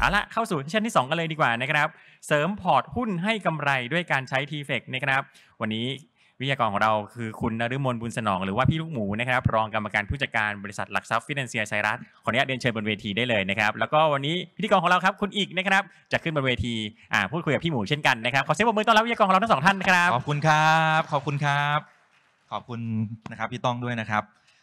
เอาละเข้าสู่เช่นที่ 2 กันเลยดีกว่านะครับ เสริมพอร์ตหุ้นให้กำไรด้วยการใช้ t f e c นะครับ วันนี้วิทยากรของเราคือคุณนฤมลบุญสนองหรือว่าพี่ลูกหมูนะครับ รองกรรมการผู้จัดการบริษัทหลักทรัพย์ฟินแลนเซียไซรัสขออนุญาตเดินเชิญบนเวทีได้เลยนะครับ แล้วก็วันนี้ พิธีกรของเราครับ คุณอีกนะครับจะขึ้นบนเวทีอ่าพูดคุยกับพี่หมูเช่นกันนะครับขอเสียงปรบมือต้อนรับวิทยากรของเราทั้งสองท่านนะครับขอบคุณครับ ขอบคุณครับ ขอบคุณนะครับพี่ต้องด้วยนะครับ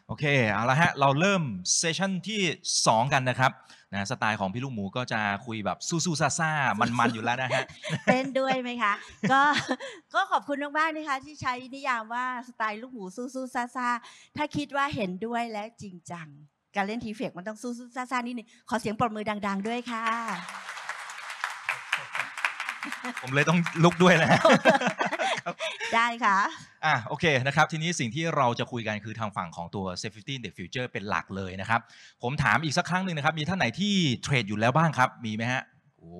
โอเค เอาละฮะ เราเริ่มเซสชันที่ 2 กันนะครับ นะ สไตล์ของพี่ลูกหมูก็จะคุยแบบสู้ๆซ่าๆมัน ๆ อยู่แล้วนะฮะเต้นด้วยไหมคะ ก็ก็ขอบคุณมากๆนะคะ ที่ใช้นิยามว่าสไตล์ลูกหมูสู้ ๆซ่าๆถ้าคิดว่าเห็นด้วยและจริงจัง การเล่นทีเฟกมันต้องสู้ ๆซ่าๆนิดนึงขอเสียงปรบมือดัง ๆ ด้วยค่ะผมเลยต้องลุกด้วยแล้ว ได้ค่ะอ่ะ โอเคนะครับ ทีนี้สิ่งที่เราจะคุยกันคือทางฝั่งของตัว safety in the future เป็นหลักเลยนะครับ ผมถามอีกสักครั้งหนึ่งนะครับ มีท่านไหนที่เทรดอยู่แล้วบ้างครับ มีไหมฮะ โอ้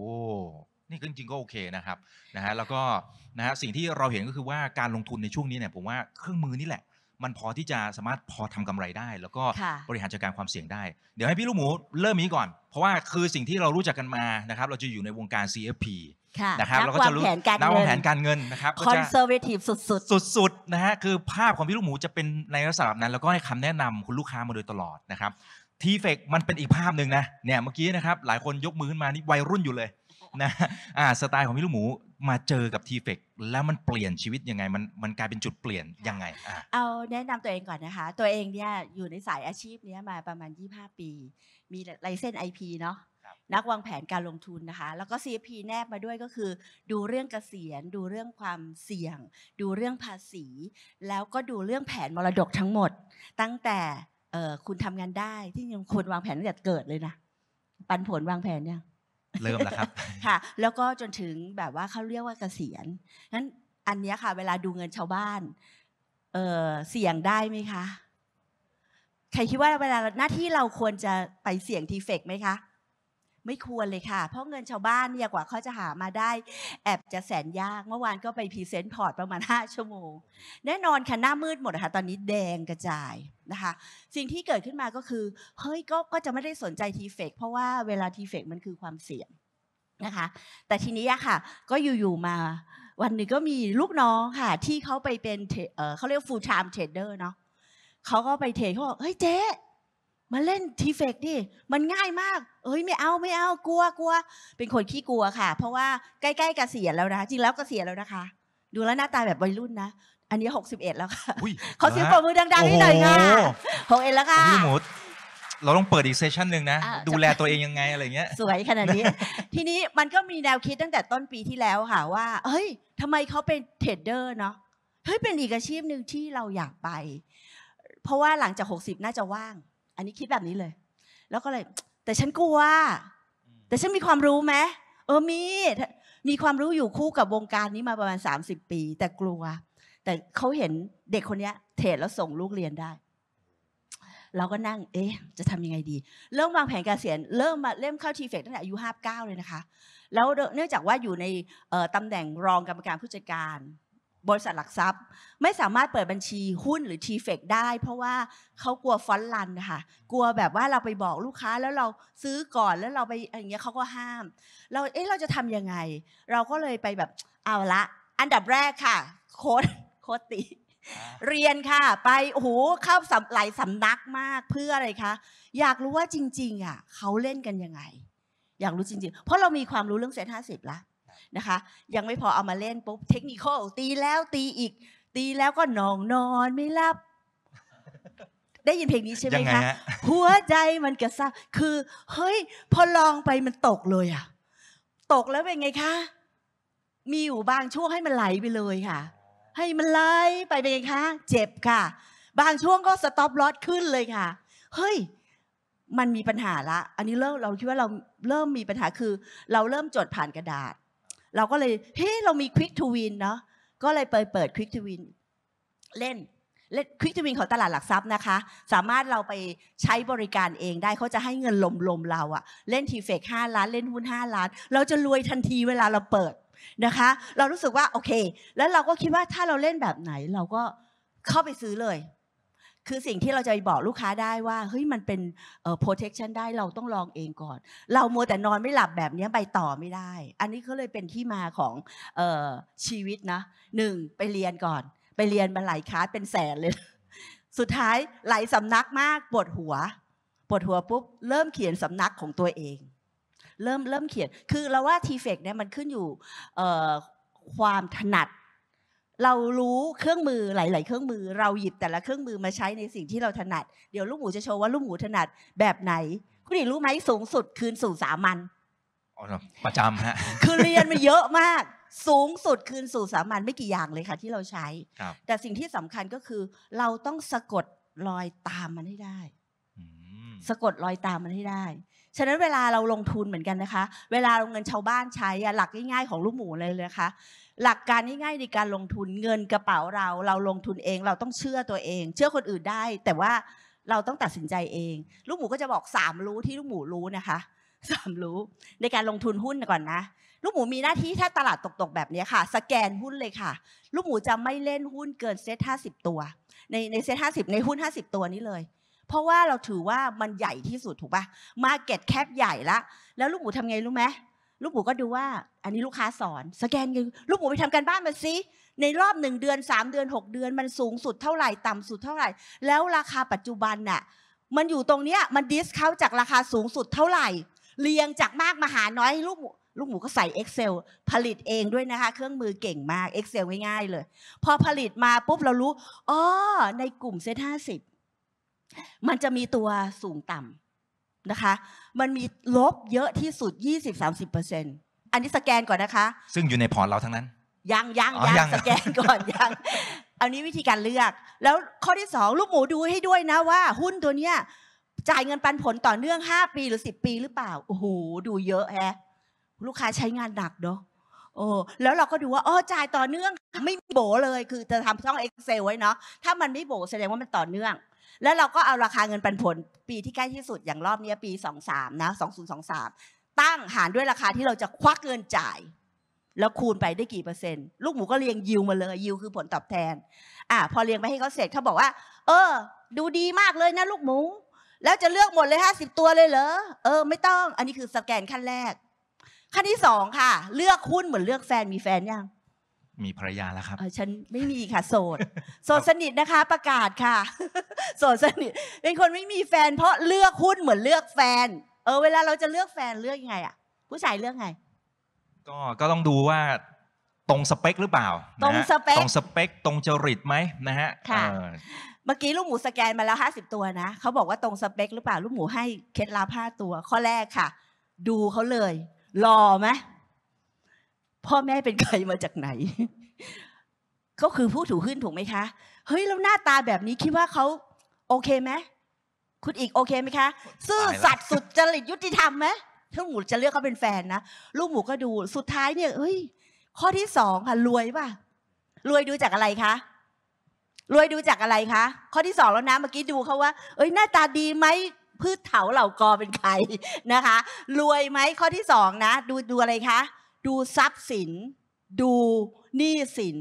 นี่จริงๆก็โอเคนะครับ นะฮะ แล้วก็นะฮะ สิ่งที่เราเห็นก็คือว่าการลงทุนในช่วงนี้เนี่ย ผมว่าเครื่องมือนี่แหละ มันพอที่จะสามารถพอทำกำไรได้ แล้วก็บริหารจัดการความเสี่ยงได้ เดี๋ยวให้พี่ลูกหมู เริ่มนี้ก่อน เพราะว่าคือสิ่งที่เรารู้จักกันมานะครับ เราจะอยู่ในวงการ CFP นะครับเราก็จะรู้นักวางแผนการเงินนะครับคอนเซอร์เวทีฟสุดๆสุดๆนะฮะคือภาพของพี่ลูกหมูจะเป็นในลักษณะนั้น แล้วก็ให้คำแนะนำคุณลูกค้ามาโดยตลอดนะครับทีเฟกมันเป็นอีกภาพหนึ่งนะ เนี่ยเมื่อกี้นะครับหลายคนยกมือขึ้นมานี่วัยรุ่นอยู่เลยนะอ่าสไตล์ของพี่ลูกหมูมาเจอกับทีเฟกแล้วมันเปลี่ยนชีวิตยังไง มันมันกลายเป็นจุดเปลี่ยนยังไงอ่เอาแนะนำตัวเองก่อนนะคะ ตัวเองเนี่ยอยู่ในสายอาชีพเนี้ยมาประมาณ 25 ปีมีไลเซนไอพีเนาะนักวางแผนการลงทุนนะคะ แล้วก็ CFP แนบมาด้วยก็คือ ดูเรื่องเกษียณ ดูเรื่องความเสี่ยง ดูเรื่องภาษี แล้วก็ดูเรื่องแผนมรดกทั้งหมด ตั้งแต่คุณทำงานได้ที่ยังควรวางแผนตั้งแต่เกิดเลยนะปันผลวางแผนเนี่ยเริ่มแล้วครับ ค่ะ แล้วก็จนถึงแบบว่าเขาเรียกว่าเกษียณนั้นอันนี้ค่ะ เวลาดูเงินชาวบ้านเเสี่ยงได้ไหมคะใครคิดว่าเวลาหน้าที่เราควรจะไปเสี่ยงทีเฟกไหมคะไม่ควรเลยค่ะ เพราะเงินชาวบ้านเนี่ยกว่าเขาจะหามาได้แอบจะแสนยาก เมื่อวานก็ไปพรีเซนต์พอร์ตประมาณ 5 ชั่วโมง แน่นอนค่ะ หน้ามืดหมดค่ะตอนนี้แดงกระจายนะคะ สิ่งที่เกิดขึ้นมาก็คือ เฮ้ยก็ก็จะไม่ได้สนใจทีเฟกเพราะว่าเวลาทีเฟกมันคือความเสี่ยงนะคะ แต่ทีนี้ค่ะ ก็อยู่ ๆ มาวันหนึ่งก็มีลูกน้องค่ะที่เขาไปเป็นเขาเรียกฟูลไทม์เทรดเดอร์เนาะเขาก็ไปเทรดเขาบอก เฮ้ยเจ๊มาเล่นทีเฟกดิ มันง่ายมาก เอ้ยไม่เอาไม่เอา กลัวกลัว เป็นคนขี้กลัวค่ะ เพราะว่าใกล้ ๆกเกษียณแล้วนะ จริงแล้วกเกษียณแล้วนะคะ ดูแล้วหน้าตาแบบวัยรุ่นนะ อันนี้หกสิบเอ็ดแล้วค่ะเขาเสียงปรบมือดังๆให้หน่อยค่ะหกเอ็ดแล้วค่ะพี่หมูเราต้องเปิดอีกเซสชันหนึ่งนะ ดูแลตัวเองยังไง อะไรเงี้ย สวยขนาดนี้ ทีนี้มันก็มีแนวคิดตั้งแต่ต้นปีที่แล้วค่ะว่าเฮ้ยทำไมเขาเป็นเทรดเดอร์เนาะ เฮ้ยเป็นอีกอาชีพหนึ่งที่เราอยากไป เพราะว่าหลังจากหกสิบน่าจะว่างอันนี้คิดแบบนี้เลย แล้วก็เลย แต่ฉันกลัว แต่ฉันมีความรู้ไหมเออ มี มีความรู้อยู่คู่กับวงการนี้มาประมาณ30ปี แต่กลัว แต่เขาเห็นเด็กคนนี้เทรดแล้วส่งลูกเรียนได้ เราก็นั่ง เอ๊ะ จะทำยังไงดี เริ่มวางแผนการเกษียณเริ่มมาเริ่มเข้าทีเฟกตั้งแต่อายุห้าเก้าเลยนะคะ แล้วเนื่องจากว่าอยู่ในตำแหน่งรองกรรมการผู้จัดการบริษัทหลักทรัพย์ ไม่สามารถเปิดบัญชีหุ้นหรือทีเฟกได้ เพราะว่าเขากลัวฟอน์ลันค่ะ กลัวแบบว่าเราไปบอกลูกค้าแล้วเราซื้อก่อนแล้วเราไปอย่างเงี้ยเขาก็ห้าม เราเอ๊ะเราจะทำยังไง เราก็เลยไปแบบเอาละ อันดับแรกค่ะโค้ดโค้ดตีเรียนค่ะ ไปโอ้โหเข้าหลายสำนักมากเพื่ออะไรคะ อยากรู้ว่าจริง ๆอ่ะเขาเล่นกันยังไง อยากรู้จริง ๆ เพราะเรามีความรู้เรื่องเซ็นห้าสิบละนะคะ ยังไม่พอเอามาเล่นปุ๊บเทคนิคอลตีแล้วตีอีก ตีแล้วก็นอนนอนไม่หลับ ได้ยินเพลงนี้ใช่ไหมคะหัวใจมันกระซ่าคือเฮ้ย พอลองไปมันตกเลยอะตกแล้วเป็นไงคะ มีอยู่บางช่วงให้มันไหลไปเลยค่ะ ให้มันไหลไปเป็นไงคะ เจ็บค่ะ บางช่วงก็สต็อปลอสขึ้นเลยค่ะเฮ้ย มันมีปัญหาละ อันนี้เริ่มเราคิดว่าเราเริ่มมีปัญหาคือ เราเริ่มจดผ่านกระดาษเราก็เลยเฮ้เรามีควิกทูวินเนาะก็เลยไปเปิดควิกทูวินเล่นเล่นควิกทูวินของตลาดหลักทรัพย์นะคะสามารถเราไปใช้บริการเองได้เขาจะให้เงินลมๆเราอะเล่นทีเฟกห้าล้าน เล่นหุ้นห้าล้านเราจะรวยทันทีเวลาเราเปิดนะคะ เรารู้สึกว่าโอเค แล้วเราก็คิดว่าถ้าเราเล่นแบบไหน เราก็เข้าไปซื้อเลยคือสิ่งที่เราจะบอกลูกค้าได้ว่า เฮ้ยมันเป็น protection ได้เราต้องลองเองก่อน เรามัวแต่นอนไม่หลับแบบนี้ไปต่อไม่ได้ อันนี้ก็เลยเป็นที่มาของชีวิตนะ หนึ่งไปเรียนก่อน ไปเรียนมาหลายคลาสเป็นแสนเลย สุดท้ายหลายสำนักมากปวดหัวปวดหัว ปุ๊บ เริ่มเขียนสำนักของตัวเอง เริ่มเริ่มเขียนคือเราว่าทีเฟกเนี่ยมันขึ้นอยู่ความถนัดเรารู้เครื่องมือหลาย ๆเครื่องมือเราหยิบแต่ละเครื่องมือมาใช้ในสิ่งที่เราถนัด เดี๋ยวลูกหมูจะโชว์ว่าลูกหมูถนัดแบบไหน คุณหญิงรู้ไหมสูงสุดคืนสู่สามัญอ๋อประจำฮะคือเรียนมาเยอะมาก สูงสุดคืนสู่สามัญไม่กี่อย่างเลยค่ะ ที่เราใช้ แต่สิ่งที่สำคัญก็คือ เราต้องสะกดรอยตามมันให้ได้ สะกดรอยตามมันให้ได้ ฉะนั้นเวลาเราลงทุนเหมือนกันนะคะ เวลาเราเงินชาวบ้านใช้หลักง่าย ๆ ของลูกหมูเลยนะคะหลักการง่ายๆในการลงทุนเงินกระเป๋าเรา เราลงทุนเองเราต้องเชื่อตัวเอง เชื่อคนอื่นได้ แต่ว่าเราต้องตัดสินใจเอง ลูกหมูก็จะบอกสามรู้ที่ลูกหมูรู้นะคะสามรู้ในการลงทุนหุ้นก่อนนะลูกหมูมีหน้าที่ถ้าตลาดตกๆแบบนี้ค่ะ สแกนหุ้นเลยค่ะ ลูกหมูจะไม่เล่นหุ้นเกินเซ็ตห้าสิบตัว ในในเซ็ตห้าสิบในหุ้นห้าสิบตัวนี้เลย เพราะว่าเราถือว่ามันใหญ่ที่สุดถูกปะมาเก็ตแคปใหญ่ละแล้วลูกหมูทำไงรู้ไหมลูกหมูก็ดูว่าอันนี้ลูกค้าสอนสแกนกันลูกหมูไปทำการบ้านมาสิในรอบหนึ่งเดือนสามเดือนหกเดือน มันสูงสุดเท่าไหร่ ต่ำสุดเท่าไหร่ แล้วราคาปัจจุบันน่ะ มันอยู่ตรงเนี้ยมันดิสเขาจากราคาสูงสุดเท่าไหร่ เรียงจากมากมาหาน้อยลูกลูกหมูก็ใส่ Excel ผลิตเองด้วยนะคะ เครื่องมือเก่งมาก Excel ง่ายๆเลย พอผลิตมาปุ๊บเรารู้อ๋อในกลุ่มเซทห้าสิบมันจะมีตัวสูงต่ำนะคะ มันมีลบเยอะที่สุด 20-30%อันนี้สแกนก่อนนะคะ ซึ่งอยู่ในพอร์ตเราทั้งนั้น ยังยังยังสแกนก่อนยัง อันนี้วิธีการเลือก แล้วข้อที่สอง ลูกหมูดูให้ด้วยนะว่า หุ้นตัวเนี้ยจ่ายเงินปันผลต่อเนื่อง 5 ปีหรือ 10 ปีหรือเปล่าโอ้โหดูเยอะแฮะลูกค้าใช้งานหนักเนาะโอ้แล้วเราก็ดูว่าอ๋อจ่ายต่อเนื่องไม่โบเลยคือจะทำช่อง Excel ไว้เนาะถ้ามันไม่โบแสดงว่ามันต่อเนื่องแล้วเราก็เอาราคาเงินปันผลปีที่ใกล้ที่สุดอย่างรอบนี้ปี23นะ2023 ตั้งหารด้วยราคาที่เราจะควักเงินจ่าย แล้วคูณไปได้กี่เปอร์เซ็นต์ ลูกหมูก็เรียงยิวมาเลยยิวคือผลตอบแทน อ่าพอเรียงไปให้เขาเสร็จเขาบอกว่า เออ ดูดีมากเลยนะลูกหมู แล้วจะเลือกหมดเลย 50 ตัวเลยเหรอ เออ ไม่ต้องอันนี้คือสแกนขั้นแรก ขั้นที่สองค่ะ เลือกหุ้นเหมือนเลือกแฟนมีแฟนยังมีภรรยาแล้วครับฉันไม่มีค่ะ โสด โสดสนิทนะคะ ประกาศค่ะโสดสนิท เป็นคนไม่มีแฟนเพราะเลือกหุ้นเหมือนเลือกแฟน เออเวลาเราจะเลือกแฟนเลือกยังไง อ่ะ ผู้ชายเลือกไง ก็ ก็ต้องดูว่าตรงสเปคหรือเปล่าตรงสเปคตรงสเปคตรงจริตไหมนะฮะค่ะ เมื่อกี้ลูกหมูสแกนมาแล้วห้าสิบตัวนะเขาบอกว่าตรงสเปคหรือเปล่าลูกหมูให้เคล็ดลับห้าตัวข้อแรกค่ะ ดูเขาเลยหล่อไหมพ่อแม่เป็นใครมาจากไหนก็คือผู้ถูกขึ้นถูกไหมคะเฮ้ยแล้วหน้าตาแบบนี้คิดว่าเขาโอเคไหมคุณอีกโอเคไหมคะ ซื่อสัตย์สุดจริตยุติธรรมไหมถ้าหมูจะเลือกเขาเป็นแฟนนะลูกหมูก็ดู สุดท้ายเนี่ยเฮ้ยข้อที่สองค่ะรวยป่ะรวยดูจากอะไรคะรวยดูจากอะไรคะข้อที่สองแล้วนะเมื่อกี้ดูเขาว่าเอ้ยหน้าตาดีไหมพืชเถาเหล่ากอเป็นใครนะคะ รวยไหมข้อที่สองนะดูดูอะไรคะดูทรัพย์สินดูหนี้สิน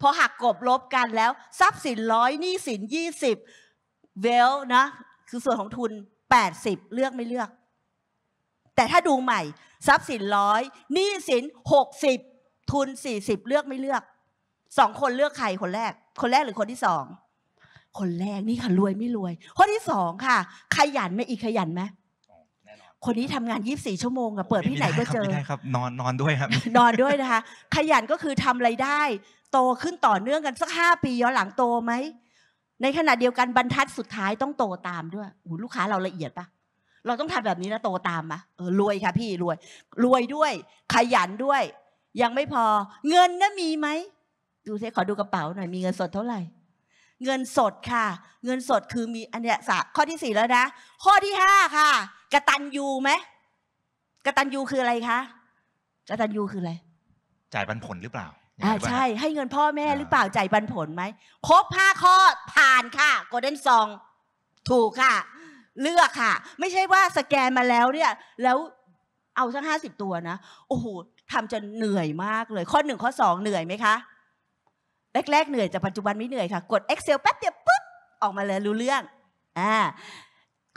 พอหักกบลบกันแล้ว ทรัพย์สินร้อยหนี้สินยี่สิบเวลนะ คือส่วนของทุนแปดสิบเลือกไม่เลือก แต่ถ้าดูใหม่ทรัพย์สินร้อยหนี้สินหกสิบทุนสี่สิบเลือกไม่เลือกสองคนเลือกใครคนแรก คนแรกหรือคนที่สอง คนแรกนี่ค่ะรวยไม่รวย คนที่สองค่ะขยันไหมอีกขยันไหมคนนี้ทำงาน 24 ชั่วโมงอะเปิดที่ไหนก็เจอไม่ได้ครับ นอนนอนด้วยครับ นอนด้วยนะคะ ขยันก็คือทำไรายได้ โตขึ้นต่อเนื่องกันสักห้าปีย้อนหลังโตไหม ในขณะเดียวกันบรรทัดสุดท้ายต้องโตตามด้วยโอ้ลูกค้าเราละเอียดปะ เราต้องทำแบบนี้นะโตตามปะเออรวยค่ะพี่รวย รวยด้วย ขยันด้วย ยังไม่พอ เงินน่ะมีไหม ดูเซขอดูกระเป๋าหน่อยมีเงินสดเท่าไหร่เงินสดค่ะ เงินสดคือมีอันเนี้ยสะข้อที่สี่แล้วนะข้อที่ห้าค่ะกระตันยูไหมกระตันยูคืออะไรคะกระตันยูคืออะไรจ่ายปันผลหรือเปล่าอ่าใช่ให้เงินพ่อแม่หรือเปล่าจ่ายปันผลไหมครบห้าข้อผ่านค่ะโกลเด้นซอง ถูกค่ะเลือกค่ะ ไม่ใช่ว่าสแกนมาแล้วเนี่ย แล้วเอาสักห้าสิบตัวนะ โอ้โหทำจนเหนื่อยมากเลย ข้อหนึ่งข้อสองเหนื่อยไหมคะแรกๆเหนื่อยแต่ปัจจุบันไม่เหนื่อย ค่ะ กด Excel แป๊บเดียวปุ๊บออกมาเลยรู้เรื่องอ่า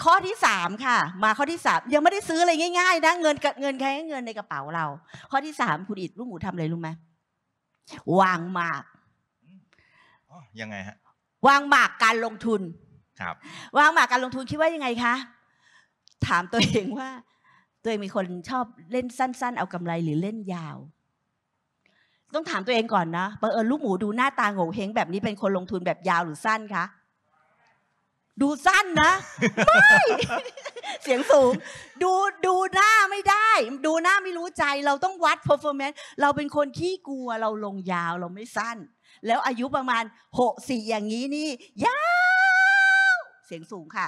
ข้อที่สามค่ะ มาข้อที่สามยังไม่ได้ซื้ออะไรง่ายๆนะเงินเงินแค่เงินในกระเป๋าเรา ข้อที่สามคุณอิดลูกหมูทำอะไรรู้ไหมวางหมากยังไงฮะวางหมากการลงทุน ครับ วางหมากการลงทุนคิดว่ายังไงคะ ถามตัวเองว่า ตัวเองมีคนชอบเล่นสั้นๆ เอากำไรหรือเล่นยาวต้องถามตัวเองก่อนนะบังเอิญลูกหมูดูหน้าตาโง่เฮงแบบนี้เป็นคนลงทุนแบบยาวหรือสั้นคะ ดูสั้นนะไม่ เสียงสูง ดูดูหน้าไม่ได้ ดูหน้าไม่รู้ใจเราต้องวัด performance เราเป็นคนขี้กลัวเราลงยาวเราไม่สั้น แล้วอายุประมาณหกสี่อย่างนี้นี่ ยาว เสียงสูงค่ะ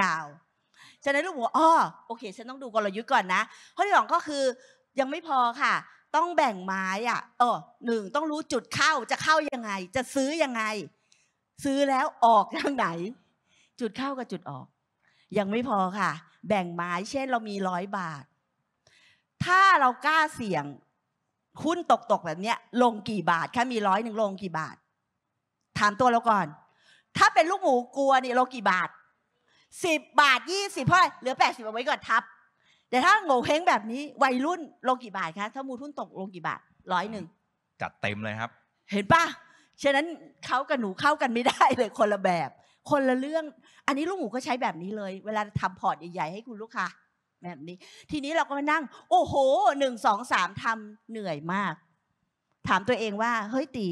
ยาวฉะนั้นลูกหมูอ๋อโอเคฉันต้องดูกลยุทธ์ก่อนนะข้อที่สองก็คือยังไม่พอค่ะต้องแบ่งไม้อ่ะเออหนึ่งต้องรู้จุดเข้าจะเข้ายังไง จะซื้อยังไง ซื้อแล้วออกทางไหน จุดเข้ากับจุดออก ยังไม่พอค่ะ แบ่งไม้เช่น เรามีร้อยบาท ถ้าเรากล้าเสี่ยงหุ้นตกตกแบบเนี้ยลงกี่บาทคะ มีร้อยหนึ่งลงกี่บาท ถามตัวเราก่อน ถ้าเป็นลูกหมูกลัวนี่ลงกี่บาท สิบบาทยี่สิบเพราะเหลือแปดสิบเอาไว้ก่อนทับแต่ถ้าโง่เฮงแบบนี้วัยรุ่นลงกี่บาทคะถ้ามูทุนตก ลงกี่บาทร้อยหนึ่งจัดเต็มเลยครับ เห็นปะฉะนั้นเขากับหนูเข้ากันไม่ได้เลยคนละแบบ คนละเรื่อง อันนี้ลูกหมูก็ใช้แบบนี้เลย เวลาทำพอร์ตใหญ่ๆให้คุณลูกค้าแบบนี้ ทีนี้เราก็มานั่ง โอ้โหหนึ่งสองสามทำเหนื่อยมาก ถามตัวเองว่า เฮ้ยตี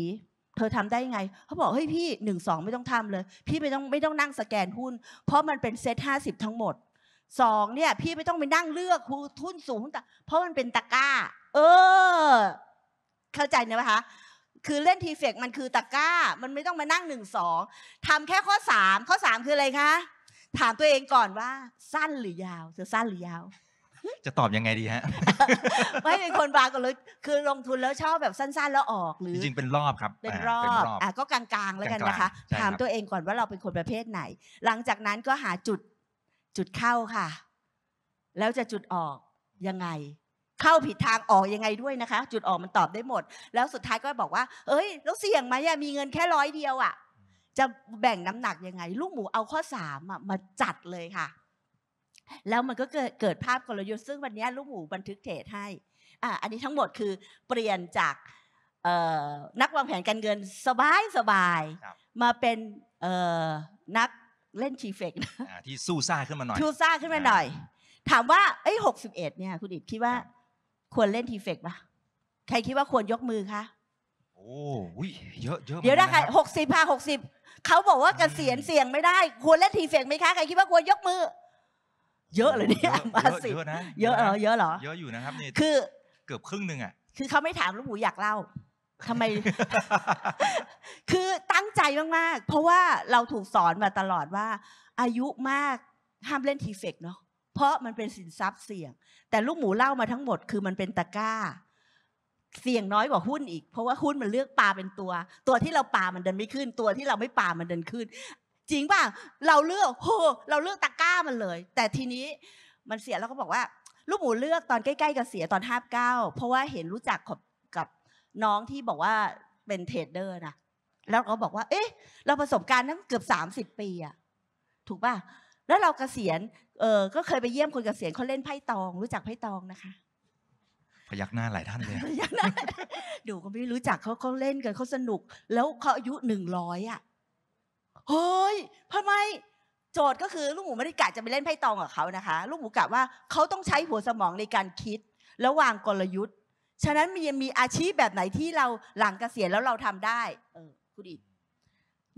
เธอทำได้ยังไงเขาบอกเฮ้ยพี่หนึ่งสองไม่ต้องทำเลย พี่ไม่ต้องไม่ต้องนั่งสแกนหุ้น เพราะมันเป็นเซตห้าสิบทั้งหมดสองเนี่ยพี่ไม่ต้องไปนั่งเลือกครูทุนสูงแต่เพราะมันเป็นตะกร้า เออ เข้าใจนไหมคะ คือเล่นทีเฟกมันคือตะกร้า มันไม่ต้องมานั่งหนึ่งสองทำแค่ข้อสามข้อสามคืออะไรคะ ถามตัวเองก่อนว่าสั้นหรือยาวจะสั้นหรือยาว จะตอบยังไงดีฮะไม่เป็นคนบางก็เลยคือลงทุนแล้วชอบแบบสั้นๆ แล้วออกหรือจริงเป็นรอบครับ เป็นรอบอ่ะก็กลางๆแล้วกันนะคะถามตัวเองก่อนว่าเราเป็นคนประเภทไหน หลังจากนั้นก็หาจุดจุดเข้าค่ะ แล้วจะจุดออก ยังไง เข้าผิดทางออกยังไงด้วยนะคะ จุดออกมันตอบได้หมด แล้วสุดท้ายก็บอกว่า เอ้ยแล้วเสี่ยงไหมอะมีเงินแค่ร้อยเดียวอะจะแบ่งน้ำหนักยังไง ลูกหมูเอาข้อสามมาจัดเลยค่ะ แล้วมันก็เกิดภาพกลยุทธ์ซึ่งวันนี้ลูกหมูบันทึกเทรดให้ อ่า อันนี้ทั้งหมดคือ เปลี่ยนจากนักวางแผนการเงินสบายสบายมาเป็นนักเล่นชีเฟกนะที่สู้ซ่าขึ้นมาหน่อยทูซ่าขึ้นมาหน่อย ถามว่าเอ้หกสิบเอ็ดเนี่ย คุณอิดคิดว่า ควรเล่นทีเฟกปะใครคิดว่าควรยกมือคะโอ้ยเยอะเยอะเดี๋ยวนะคะหกสิบพาหกสิบเขาบอกว่าเกษียณเสี่ยงไม่ได้ ควรเล่นทีเฟกไหมคะใครคิดว่าควรยกมือ เยอะเลยเนี่ยมาสิเยอะนะเยอะเหรอเยอะเหรอเยอะอยู่นะครับเนี่ยคือเกือบครึ่งหนึ่งอ่ะคือเขาไม่ถามลูกหมูอยากเล่าทำไม คือตั้งใจมาก ๆ เพราะว่าเราถูกสอนมาตลอดว่า อายุมากห้ามเล่นทีเฟกเนาะ เพราะมันเป็นสินทรัพย์เสี่ยง แต่ลูกหมูเล่ามาทั้งหมด คือมันเป็นตะกร้า เสี่ยงน้อยกว่าหุ้นอีก เพราะว่าหุ้นมัน เลือกปลาเป็นตัว ตัวที่เราปลามันเดินไม่ขึ้น ตัวที่เราไม่ปลามันเดินขึ้น จริงป่ะ เราเลือกโหเราเลือกตะกร้ามันเลย แต่ทีนี้มันเสียแล้วก็บอกว่า ลูกหมูเลือกตอนใกล้ๆกับเสียตอนห้าเก้าเพราะว่าเห็นรู้จักขอบน้องที่บอกว่าเป็นเทรดเดอร์นะแล้วเขาบอกว่า เอ๊ะ เราประสบการณ์ตั้งเกือบสามสิบปีอะถูกป่ะแล้วเรากเกษียณเออก็เคยไปเยี่ยมคนเกษียณเขาเล่นไพ่ตอง รู้จักไพ่ตองนะคะ พยักหน้าหลายท่านเลยพยักหน้าดูก็ไม่รู้จักเขาเขาเล่นกันเขาสนุกแล้วเขาอายุหนึ่งร้อยอะเฮ้ยทำไมโจทย์ก็คือ ลูกหมูไม่ได้กะจะไปเล่นไพ่ตองกับเขานะคะ ลูกหมูกะว่าเขาต้องใช้หัวสมองในการคิดแล้ววางกลยุทธ์ฉะนั้นมีมีอาชีพแบบไหนที่เราหลังเกษียณแล้วเราทำได้ เออคุณอิด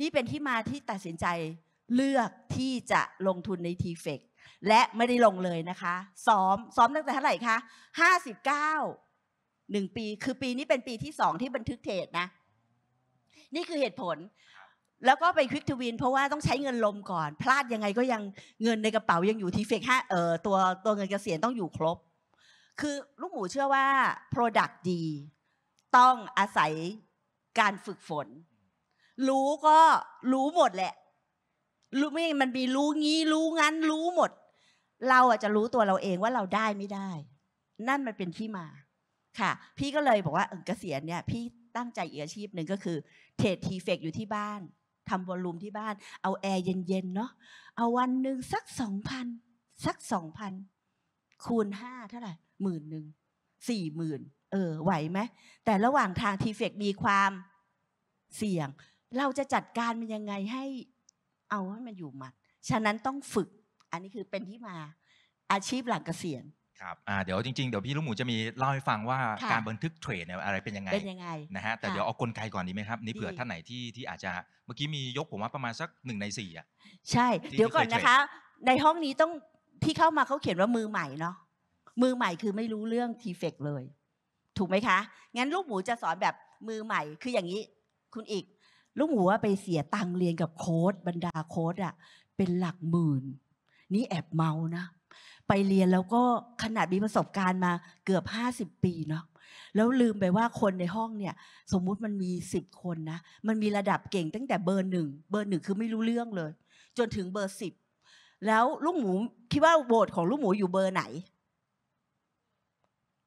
นี่เป็นที่มาที่ตัดสินใจเลือกที่จะลงทุนในทีเฟก และไม่ได้ลงเลยนะคะซ้อม ซ้อมตั้งแต่เท่าไหร่คะห้าสิบเก้าหนึ่งปี คือปีนี้เป็นปีที่สองที่บันทึกเทรดนะ นี่คือเหตุผล แล้วก็ไปควิกทวินเพราะว่าต้องใช้เงินลมก่อน พลาดยังไงก็ยังเงินในกระเป๋ายังอยู่ทีเฟกห้าเออตัวตัวเงินเกษียณต้องอยู่ครบคือลูกหมูเชื่อว่า Product ดี ต้องอาศัยการฝึกฝน รู้ก็รู้หมดแหละ รู้ไม่มันมีรู้งี้ รู้งั้น รู้หมด เราอาจจะรู้ตัวเราเองว่าเราได้ไม่ได้ นั่นมันเป็นที่มา ค่ะ พี่ก็เลยบอกว่าเเกษียณเนี่ย พี่ตั้งใจอีกอาชีพหนึ่งก็คือ เทรดทีเฟกอยู่ที่บ้านทำวอลลุ่มที่บ้าน เอาแอร์เย็นๆเนาะ เอาวันหนึ่งสักสองพันสักสองพันคูณห้าเท่าไหร่หมื่นหนึ่งสี่หมื่นเออไหวไหมแต่ระหว่างทางทีเฟกมีความเสี่ยง เราจะจัดการมันยังไงให้เอาให้มันอยู่หมัด ฉะนั้นต้องฝึกอันนี้คือเป็นที่มาอาชีพหลังเกษียณครับอ่าเดี๋ยวจริงๆเดี๋ยวพี่ลูกหมูจะมีเล่าให้ฟังว่าการบันทึกเทรดเนี่ยอะไรเป็นยังไงเป็นยังไงนะฮะแต่เดี๋ยวเอากลไกก่อนดีไหมครับ นี่เผื่อท่านไหนที่ที่อาจจะเมื่อกี้มียกผมว่าประมาณสักหนึ่งในสี่อ่ะ ใช่เดี๋ยวก่อนนะคะ ในห้องนี้ต้องที่เข้ามาเขาเขียนว่ามือใหม่เนาะมือใหม่คือไม่รู้เรื่อง ทีเฟกเลย ถูกไหมคะ งั้นลูกหมูจะสอนแบบมือใหม่คืออย่างนี้คุณอีก ลูกหมูว่าไปเสียตังเรียนกับโค้ดบรรดาโค้ดอะเป็นหลักหมื่น นี่แอบเมานะ ไปเรียนแล้วก็ขนาดมีประสบการณ์มาเกือบ 50 ปีเนาะแล้วลืมไปว่าคนในห้องเนี่ยสมมุติมันมี 10 คนนะมันมีระดับเก่งตั้งแต่เบอร์หนึ่งเบอร์หนึ่งคือไม่รู้เรื่องเลย จนถึงเบอร์สิบแล้วลูกหมูคิดว่าโหวของลูกหมูอยู่เบอร์ไหน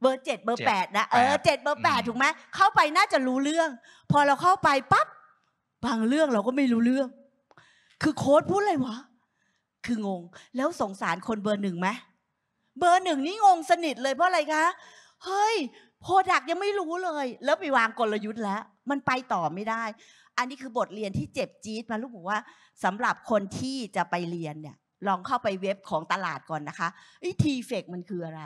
เบอร์เจ็ดเบอร์แปดนะเออเจ็ดเบอร์แปดถูกไหมเข้าไปน่าจะรู้เรื่อง พอเราเข้าไปปั๊บบางเรื่องเราก็ไม่รู้เรื่อง คือโค้ดพูดอะไรวะคืองง แล้วสงสารคนเบอร์หนึ่งไหมเบอร์หนึ่งนี่งงสนิทเลย เพราะอะไรคะ เฮ้ยโปรดักยังไม่รู้เลย แล้วไปวางกลยุทธ์แล้ว มันไปต่อไม่ได้ อันนี้คือบทเรียนที่เจ็บจี๊ดมาลูกบอกว่า สำหรับคนที่จะไปเรียนเนี่ย ลองเข้าไปเว็บของตลาดก่อนนะคะไอ้ทีเฟกมันคืออะไร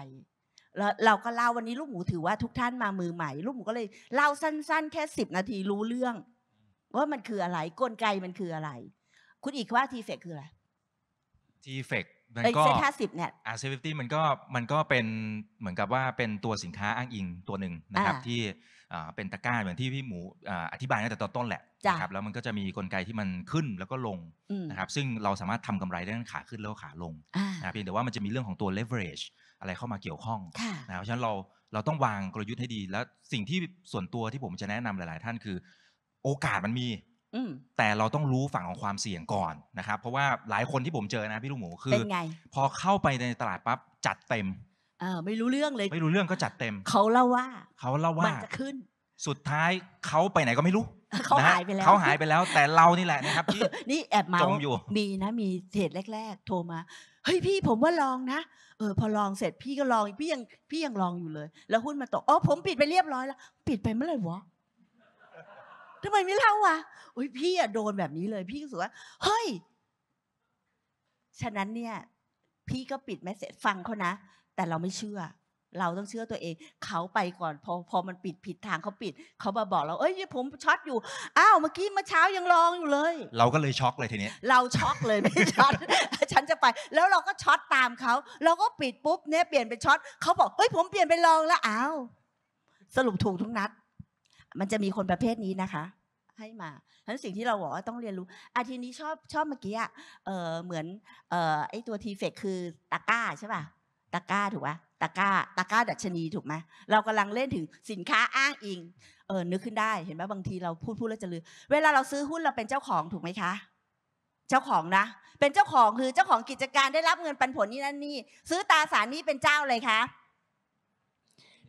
เราก็เล่าวันนี้ลูกหมูถือว่าทุกท่านมามือใหม่ลูกหมูก็เลยเล่าสั้นๆ แค่สิบนาทีรู้เรื่อง ว่ามันคืออะไรกลไกมันคืออะไร คุณอีกว่าทีเฟกคืออะไรทีเฟกมันก็เซ็ตห้าสิบเนี่ยอ่าเซฟตี้มันก็มันก็เป็นเหมือนกับว่าเป็นตัวสินค้าอ้างอิงตัวหนึ่งนะครับ ที่เป็นตะกร้าเหมือนที่พี่หมูอธิบายตั้งแต่ตอนต้นแหละนะครับแล้วมันก็จะมีกลไกที่มันขึ้นแล้วก็ลงนะครับ ซึ่งเราสามารถทำกำไรได้ทั้งขาขึ้นแล้วขาลงนะเพียงแต่ว่ามันจะมีเรื่องของตัว leverage อะไรเข้ามาเกี่ยวข้องค่ะนะเพราะฉะนั้นเราเราต้องวางกลยุทธ์ให้ดี แล้วสิ่งที่ส่วนตัวที่ผมจะแนะนำหลายๆ ท่านคือ โอกาสมันมีอแต่เราต้องรู้ฝั่งของความเสี่ยงก่อนนะครับ เพราะว่าหลายคนที่ผมเจอนะพี่ลูกหมูคืเป็อนไงพอเข้าไปในตลาดปั๊บจัดเต็มเออไม่รู้เรื่องเลย ไม่รู้เรื่องก็จัดเต็ม เขาเล่าว่า เขาเล่าว่ามันจะขึ้น สุดท้ายเขาไปไหนก็ไม่รู้ เขาหายไปแล้วเขาหายไปแล้ว แต่เรานี่แหละนะครับที่นี่แอบเมาจมอยู่มีนะมีเหตุแรกๆ โทรมาเฮ้ยพี่ผมว่าลองนะเออพอลองเสร็จพี่ก็ลองพี่ยังพี่ยังลองอยู่เลย แล้วหุ้นมาตกอ๋อผมปิดไปเรียบร้อยแล้ว ปิดไปเมื่อไหร่วะทำไมไม่เล่าวะอุ้ยพี่อะโดนแบบนี้เลย พี่ก็ูสว่า เฮ้ย ฉะนั้นเนี่ย พี่ก็ปิดแมสเซจฟังเขานะ แต่เราไม่เชื่อเราต้องเชื่อตัวเอง เขาไปก่อน พอพอมันปิดผิดทางเขาปิดเขามาบอกเราเอ้ยผมช็อตอยู่ อ้าว เมื่อกี้ เมื่อเช้ายังลองอยู่เลย เราก็เลยช็อกเลยทีนี้เราช็อกเลยไม่ช็อตฉันจะไป แล้วเราก็ช็อตตามเขา เราก็ปิดปุ๊บเนี่ยเปลี่ยนเป็นช็อตเขาบอกเฮ้ยผม เปลี่ยนไปลองแล้วอ้าวสรุปถูกทุกนัด มันจะมีคนประเภทนี้นะคะ ให้มาฉะนั้นสิ่งที่เราบอกว่าต้องเรียนรู้อาทีนี้ชอบชอบเมื่อกี้อ่ะเหมือนไอ้ตัวทีเฟกคือตะก้าใช่ป่ะตะก้าถูกไหมตะก้าตะก้าดัชนีถูกไหมเรากำลังเล่นถึงสินค้าอ้างอิง เออนึกขึ้นได้ เห็นไหมบางทีเราพูดพูดแล้วจะลืมเวลาเราซื้อหุ้นเราเป็นเจ้าของถูกไหมคะ เจ้าของนะเป็นเจ้าของคือเจ้าของกิจการได้รับเงินปันผลนี่นั่นนี่ ซื้อตาสารนี้เป็นเจ้าเลยคะ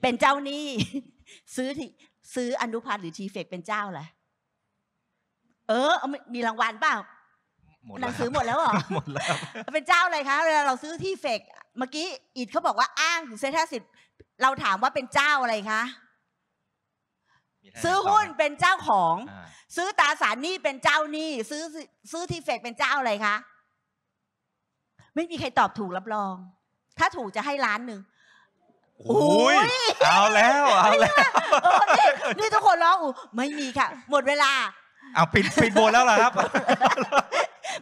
เป็นเจ้านี่ซื้อที่ซื้ออนุพันธ์หรือทีเฟกเป็นเจ้าแหละเออมีรางวัลเปล่าหนังสือหมดแล้วเหรอหมดแล้วเป็นเจ้าอะไรคะเวลาเราซื้อที่เฟกเมื่อกี้อิดเขาบอกว่าอ้างถึงเซทาสิบเราถามว่าเป็นเจ้าอะไรคะ ซื้อหุ้นเป็นเจ้าของ ซื้อตราสารหนี้เป็นเจ้านี่ซื้อซื้อทีเฟดเป็นเจ้าอะไรคะ ไม่มีใครตอบถูกรับรอง ถ้าถูกจะให้ล้านหนึ่งโอ้ยเอาแล้วเอาแล้ว นี่ทุกคนร้องอูไม่มีค่ะหมดเวลาเอาปิดปิดโบนแล้วเหรอครับ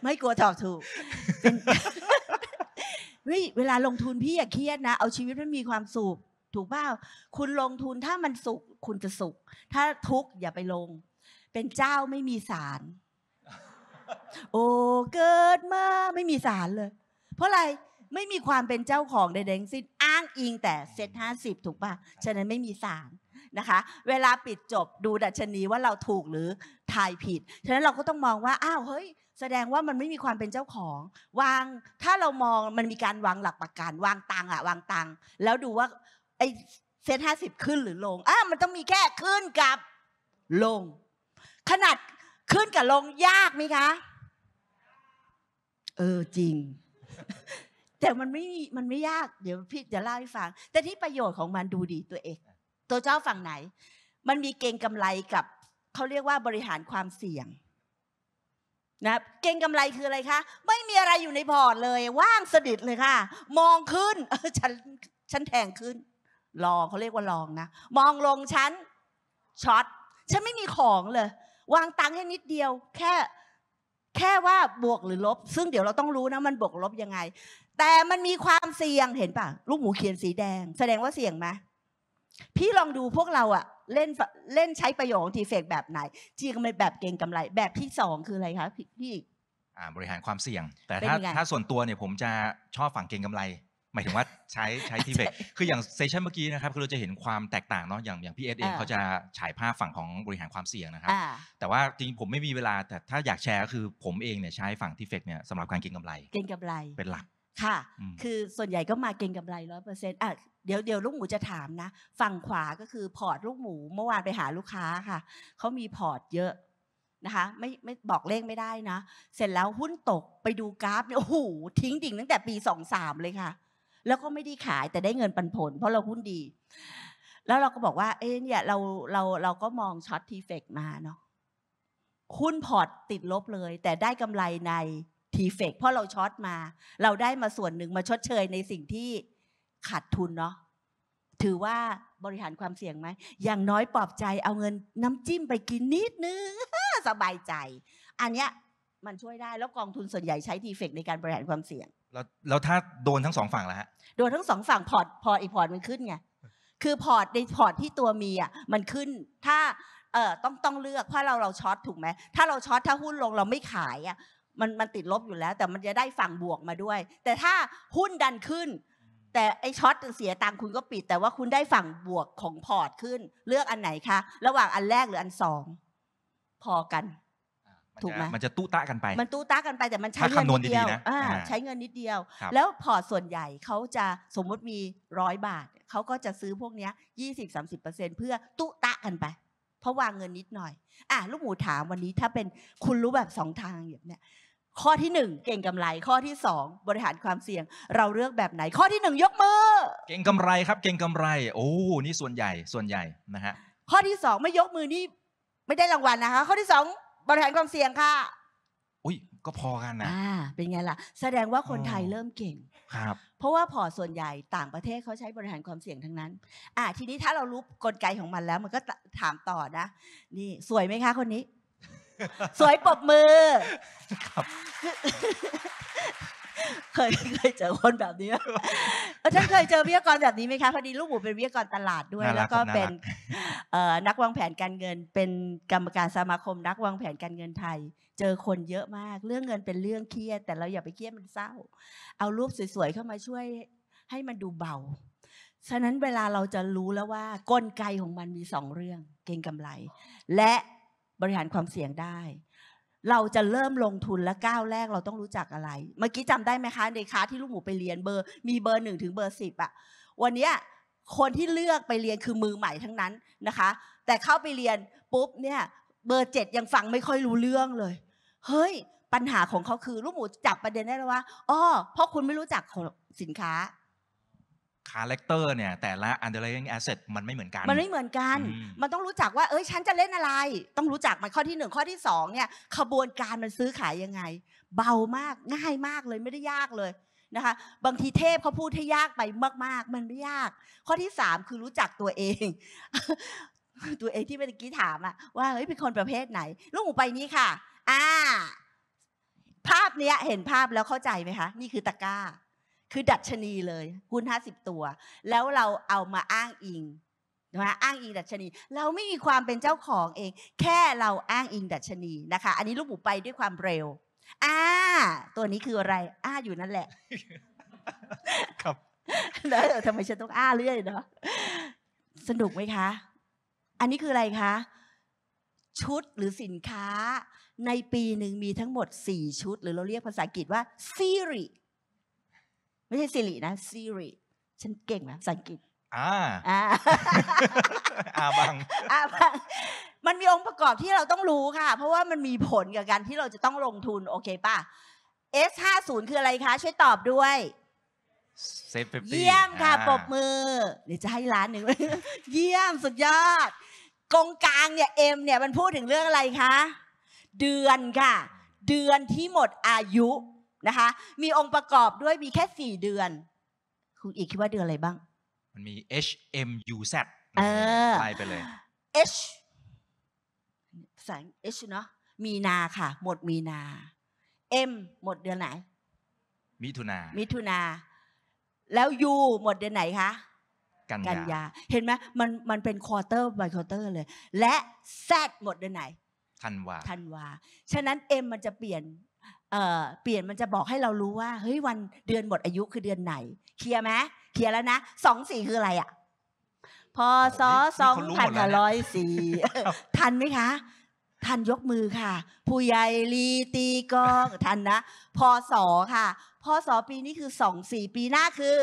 ไม่กลัวตอบถูกเฮ้ยเวลาลงทุน พี่อย่าเครียดนะ เอาชีวิตมันมีความสุข ถูกเปล่าคุณลงทุนถ้ามันสุข คุณจะสุข ถ้าทุกข์อย่าไปลง เป็นเจ้าไม่มีสาร โอ้เกิดมาไม่มีสารเลย เพราะอะไรไม่มีความเป็นเจ้าของใดๆสิ้นอ้างอิงแต่เซ็ตห้าสิบถูกปะฉะนั้นไม่มีสารนะคะ เวลาปิดจบดูดัชนีว่าเราถูกหรือทายผิด ฉะนั้นเราก็ต้องมองว่า อ้าวเฮ้ยแสดงว่ามันไม่มีความเป็นเจ้าของ วางถ้าเรามองมันมีการวางหลักประกันวางตังอะวางตังแล้วดูว่าไอเซ็นห้าสิบขึ้นหรือลงอ่ะมันต้องมีแค่ขึ้นกับ ลง ขนาดขึ้นกับลงยากไหมคะ เออจริง แต่มันไม่มันไม่ยาก เดี๋ยวพี่จะเล่าให้ฟัง แต่ที่ประโยชน์ของมันดูดีตัวเอง ตัวเจ้าฝั่งไหน มันมีเกณฑ์กำไรกับเขาเรียกว่าบริหารความเสี่ยงนะเก่งกำไรคืออะไรคะไม่มีอะไรอยู่ในพอร์ตเลย ว่างสดิทเลยค่ะ มองขึ้นฉันฉันแทงขึ้นลองเขาเรียกว่าลองนะ มองลงฉันช็อต ฉันไม่มีของเลย วางตังค์ให้นิดเดียว แค่ แค่ว่าบวกหรือลบ ซึ่งเดี๋ยวเราต้องรู้นะมันบวกลบยังไง แต่มันมีความเสี่ยงเห็นป่ะลูกหมูเขียนสีแดง แสดงว่าเสี่ยงไหมพี่ลองดูพวกเราอะเล่นเล่นใช้ประโยชน์ของทีเฟกแบบไหน ทีิงป็นแบบเก่งกำไรแบบที่สองคืออะไรคะพี่บริหารความเสี่ยง แต่ถ้าถ้าส่วนตัวเนี่ยผมจะชอบฝั่งเก่งกำไร หมายถึงว่าใช้ใช้ทีเฟกคืออย่างเซสชันเมื่อกี้นะครับคือเราจะเห็นความแตกต่างเนาะอย่างอย่างพี่เอสเองเขาจะฉายภาพฝั่งของบริหารความเสี่ยงนะครับแต่ว่าจริงผมไม่มีเวลาแต่ถ้าอยากแชร์ก็คือผมเองเนี่ยใช้ฝั่งทีเฟกเนี่ยสำหรับการเก่งกำไร เก่งกำไรเป็นหลักค่ะคือส่วนใหญ่ก็มาเก่งกำไรร้อยเปอร์เซ็นต์อ่ะเดี๋ยวเดี๋ยวลูกหมูจะถามนะ ฝั่งขวาก็คือพอร์ตลูกหมูเมื่อวานไปหาลูกค้าค่ะ เขามีพอร์ตเยอะนะคะ ไม่ไม่บอกเลขไม่ได้นะ เสร็จแล้วหุ้นตกไปดูกราฟเนี่ยโอ้โหทิ้งดิ่งตั้งแต่ปีสองสามเลยค่ะ แล้วก็ไม่ได้ขายแต่ได้เงินปันผล เพราะเราหุ้นดี แล้วเราก็บอกว่าเอ้เนี่ยเราเราเราก็มองช็อตทีเฟกมาเนาะหุ้นพอร์ตติดลบเลย แต่ได้กำไรในทีเฟกเพราะเราช็อตมา เราได้มาส่วนหนึ่งมาชดเชยในสิ่งที่ขาดทุนเนาะถือว่าบริหารความเสี่ยงไหม อย่างน้อยปลอบใจเอาเงินน้ำจิ้มไปกินนิดนึงสบายใจ อันเนี้ย มันช่วยได้แล้วกองทุนส่วนใหญ่ใช้ทีเฟกในการบริหารความเสี่ยงแล้วแล้วถ้าโดนทั้งสองฝั่งแล้วฮะโดนทั้งสองฝั่งพอร์ตพอร์ตอีพอร์ตมันขึ้นไง คือพอร์ตในพอร์ตที่ตัวมีอ่ะมันขึ้นถ้าเอ่อต้องต้องเลือกเพราะเราเราช็อตถูกไหมถ้าเราช็อตถ้าหุ้นลงเราไม่ขายอ่ะมันมันติดลบอยู่แล้ว แต่มันจะได้ฝั่งบวกมาด้วย แต่ถ้าหุ้นดันขึ้นแต่ไอช็อตเสียตังคุณก็ปิด แต่ว่าคุณได้ฝั่งบวกของพอร์ตขึ้น เลือกอันไหนคะ ระหว่างอันแรกหรืออันสอง พอกันถูกไหมมันจะตู้ตากันไป มันตู้ตากันไปแต่มันใช้เงินนิดเดียวใช้เงินนิดเดียว แล้วพอร์ตส่วนใหญ่เขาจะสมมติมีร้อยบาท เขาก็จะซื้อพวกนี้ยี่สิบสามสิบเปอร์เซ็นเพื่อตู้ตากันไป เพราะวางเงินนิดหน่อย อ่ะลูกหมูถามวันนี้ถ้าเป็นคุณรู้แบบสองทางอย่างเนี้ยข้อที่ 1 เก่งกำไรข้อที่ 2 บริหารความเสี่ยง เราเลือกแบบไหนข้อที่ 1 ยกมือเก่งกำไรครับ เก่งกำไรโอ้นี่ส่วนใหญ่ส่วนใหญ่นะฮะข้อที่2ไม่ยกมือนี่ไม่ได้รางวัลนะคะ ข้อที่ 2 บริหารความเสี่ยงค่ะ อุ้ยก็พอกันนะอ่าเป็นไงล่ะแสดงว่าคนไทยเริ่มเก่งครับ เพราะว่าพอส่วนใหญ่ต่างประเทศเขาใช้บริหารความเสี่ยงทั้งนั้น อ่าทีนี้ถ้าเรารู้กลไกของมันแล้ว มันก็ถามต่อนะนี่สวยไหมคะ คนนี้สวยปรบมือครับเคยเคยเจอคนแบบนี้ท่านเคยเจอวิทยากรแบบนี้ไหมคะ พอดีลูกหมูเป็นวิทยากรตลาดด้วย แล้วก็เป็น นักวางแผนการเงิน เป็นกรรมการสมาคม นักวางแผนการเงินไทย เจอคนเยอะมาก เรื่องเงินเป็นเรื่องเครียด แต่เราอย่าไปเครียดมันเศร้า เอารูปสวย ๆ เข้ามาช่วยให้มันดูเบา ฉะนั้นเวลาเราจะรู้แล้วว่ากลไกของมันมีสองเรื่อง เก่งกำไร และบริหารความเสี่ยงได้ เราจะเริ่มลงทุนและก้าวแรกเราต้องรู้จักอะไร เมื่อกี้จำได้ไหมคะในค้าที่ลูกหมูไปเรียน เบอร์มีเบอร์หนึ่งถึงเบอร์สิบอะวันนี้ คนที่เลือกไปเรียนคือมือใหม่ทั้งนั้นนะคะ แต่เข้าไปเรียนปุ๊บเนี่ย เบอร์เจ็ดยังฟังไม่ค่อยรู้เรื่องเลย เฮ้ย ปัญหาของเขาคือลูกหมูจับประเด็นได้แล้วว่าอ๋อเพราะคุณไม่รู้จักสินค้าคาแรคเตอร์เนี่ยแต่ละ underlying asset มัน ไม่เหมือนกัน มันไม่เหมือนกัน มันต้องรู้จักว่าเอ้ย ฉันจะเล่นอะไร ต้องรู้จักมันข้อที่1ข้อที่2เนี่ยขบวนการมันซื้อขายยังไง เบามากง่ายมากเลยไม่ได้ยากเลยนะคะ บางทีเทพเขาพูดให้ยากไปมาก ๆ มันไม่ยาก ข้อที่3คือรู้จักตัวเอง ตัวเองที่เมื่อกี้ถามอะว่าเฮ้ยเป็นคนประเภทไหนลูกหมูไปนี้ค่ะอ่าภาพเนี้ยเห็นภาพแล้วเข้าใจไหมคะนี่คือตะกร้าคือดัชนีเลยหุ้นิบตัว แล้วเราเอามาอ้างอิงนะอ้างอิง ดัชนี เราไม่มีความเป็นเจ้าของเอง แค่เราอ้างอิงดัชนีนะคะ อันนี้ลูกหมูไปด้วยความเร็วอ่าตัวนี้คืออะไรอ้าอยู่นั่นแหละ ครับ แล้วทำไมฉันต้องอ้าเรื่อยเนาะสนุกไหมคะ อันนี้คืออะไรคะ ชุดหรือสินค้าในปีหนึ่งมีทั้งหมด4ชุดหรือเราเรียกภาษาอังกฤษว่า series ไม่ใช่สิรินะซีริฉันเก่งนะสังกฤษอ่าอ่าอาบังอ่าบังมันมีองค์ประกอบที่เราต้องรู้ค่ะ เพราะว่ามันมีผลกับการที่เราจะต้องลงทุนโอเคป่ะ S 5 0คืออะไรคะ ช่วยตอบด้วยเซฟเยี่ยมค่ะ ปบมือ เดี๋ยวจะให้ล้านหนึ่ง เยี่ยมสุดยอดกองกลางเนี่ยเอ็มเนี่ยมันพูดถึงเรื่องอะไรคะ เดือนค่ะ เดือนที่หมดอายุนะคะ มีองค์ประกอบด้วยมีแค่สี่เดือน คุณอีกคิดว่าเดือนอะไรบ้าง มันมี H M U Z ไลไปเลย H สาย H เนาะมีนาค่ะ หมดมีนา M หมดเดือนไหนมิถุนามิถุนา แล้ว U หมดเดือนไหนคะ กันยา เห็นไหมมันมันเป็นควอเตอร์บายควอเตอร์เลย และ Z หมดเดือนไหนธันวาธันวาฉะนั้น M มันจะเปลี่ยนเปลี่ยนมันจะบอกให้เรารู้ว่า เฮ้ยวันเดือนหมดอายุคือเดือนไหนเคลียร์ไหมเคลียร์แล้วนะสองสี่คืออะไรอ่ะพศสองพันร้อยสี่ทันไหมคะ ทันยกมือค่ะผู้ใหญ่ลีตีกองทันนะพศค่ะพศปีนี้คือสองสี่ปีหน้าคือ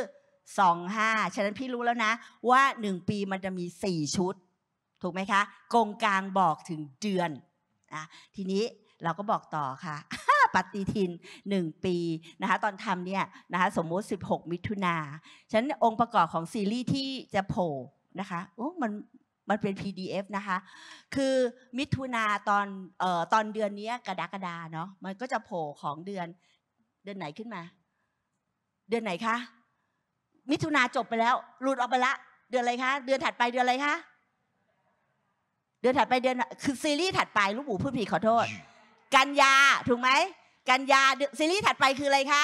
สองห้าฉะนั้นพี่รู้แล้วนะว่าหนึ่งปีมันจะมีสี่ชุด ถูกไหมคะ กงกลางบอกถึงเดือนอ่ะทีนี้เราก็บอกต่อค่ะปฏิทิน1 ปีนะคะ ตอนทำเนี่ยนะคะ สมมุติ16มิถุนาฉันองค์ประกอบของซีรีส์ที่จะโผล่นะคะโอ้มันมันเป็น PDF นะคะ คือมิถุนาตอนเอ่อตอนเดือนนี้กระดากระดาเนาะมันก็จะโผล่ของเดือนเดือนไหนขึ้นมา เดือนไหนคะมิถุนาจบไปแล้วหลุดออกไปละ เดือนอะไรคะเดือนถัดไปเดือนอะไรคะเดือนถัดไปเดือน คือซีรีส์ถัดไปลูกหมูพูดผิดขอโทษกันยาถูกไหมกันยาซีรีส์ถัดไปคือ อะไรคะ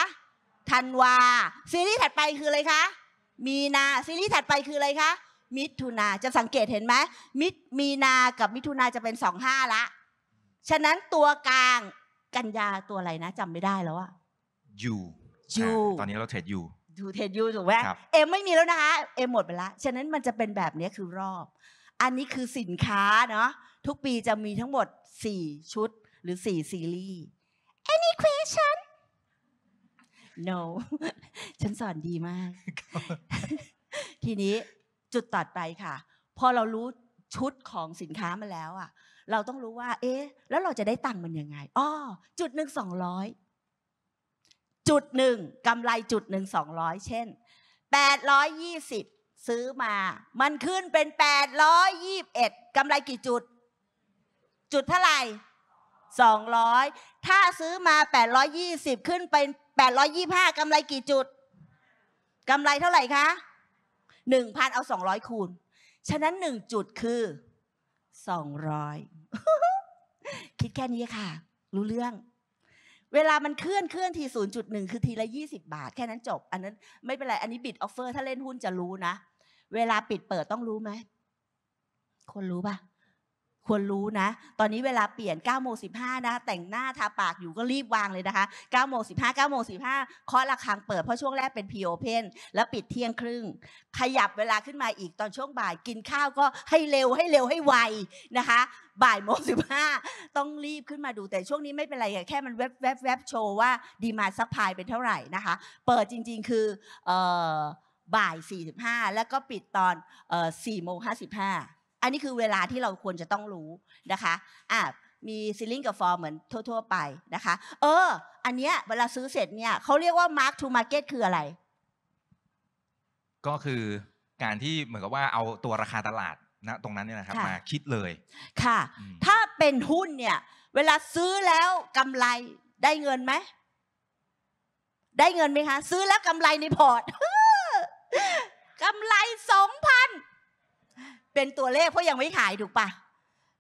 ธันวาซีรีส์ถัดไปคืออะไรคะ มีนาซีรีส์ถัดไปคืออะไรคะมิถุนาจะสังเกตเห็นไหมมิมีนากับมิถุนาจะเป็นสองห้าละฉะนั้นตัวกลางกันยาตัวอะไรนะจำไม่ได้แล้วอะยูยูตอนนี้เราเทรดยูดูเทรดยูถูกไหมเอ็มไม่มีแล้วนะคะเอ็มหมดไปละฉะนั้นมันจะเป็นแบบนี้คือรอบ อันนี้คือสินค้าเนาะทุกปีจะมีทั้งหมด 4 ชุดหรือสี่ซีรีส์ any question no ฉันสอนดีมาก ทีนี้จุดตัดไปค่ะพอเรารู้ชุดของสินค้ามาแล้ว อ่ะ เราต้องรู้ว่า เอ๊ะ แล้วเราจะได้ตังค์มันยังไงอ๋อจุดหนึ่งสองร้อยจุดหนึ่งกำไรจุดหนึ่งสองร้อยเช่นแปดร้อยยี่สิบซื้อมา มันขึ้นเป็นแปดร้อยยี่บเอ็ดกำไรกี่จุด จุดเท่าไหร่200 ถ้าซื้อมา 820 ขึ้นไป825กำไรกี่จุด กำไรเท่าไหร่คะ1,000 เอา 200 คูณ ฉะนั้น 1 จุดคือ 200 คิดแค่นี้ค่ะ รู้เรื่อง เวลามันเคลื่อนเคลื่อนที0.1 คือทีละ20 บาทแค่นั้นจบ อันนั้นไม่เป็นไร อันนี้บิดออฟเฟอร์ ถ้าเล่นหุ้นจะรู้นะ เวลาปิดเปิดต้องรู้ไหม คนรู้ปะ่ะควรรู้นะ ตอนนี้เวลาเปลี่ยน9ก้าโมงสินะ แต่งหน้าทาปากอยู่ก็รีบวางเลยนะคะ9ก้าโมงสิบห้าเก้าโมงสิบห้าคาะระคังเปิด เพราะช่วงแรกเป็นพีโอเพนแล้วปิดเที่ยงครึ่ง ขยับเวลาขึ้นมาอีกตอนช่วงบ่ายกินข้าวก็ให้เร็วให้เร็วให้ไวนะคะ บ่ายโมงสิบห้าต้องรีบขึ้นมาดู แต่ช่วงนี้ไม่เป็นไรแค่มันแวบแวบแวบโชว์ว่าดีมาซัพพลายเป็นเท่าไหร่นะคะ เปิดจริง ๆคือบ่าย45แล้วก็ปิดตอน4โมง55อันนี้คือเวลาที่เราควรจะต้องรู้นะคะ อ่ามีซิลลิงกับฟอร์เหมือนทั่วๆไปนะคะ เออ อันเนี้ยเวลาซื้อเสร็จเนี่ยเขาเรียกว่า mark to market คืออะไร ก็คือการที่เหมือนกับว่าเอาตัวราคาตลาดนะ ตรงนั้นเนี่ยนะครับมาคิดเลย ค่ะ ถ้าเป็นหุ้นเนี่ย เวลาซื้อแล้วกำไรได้เงินไหม ได้เงินไหมคะ ซื้อแล้วกำไรในพอร์ต กำไรสองพันเป็นตัวเลขเพราะยังไม่ขาย ถูกปะ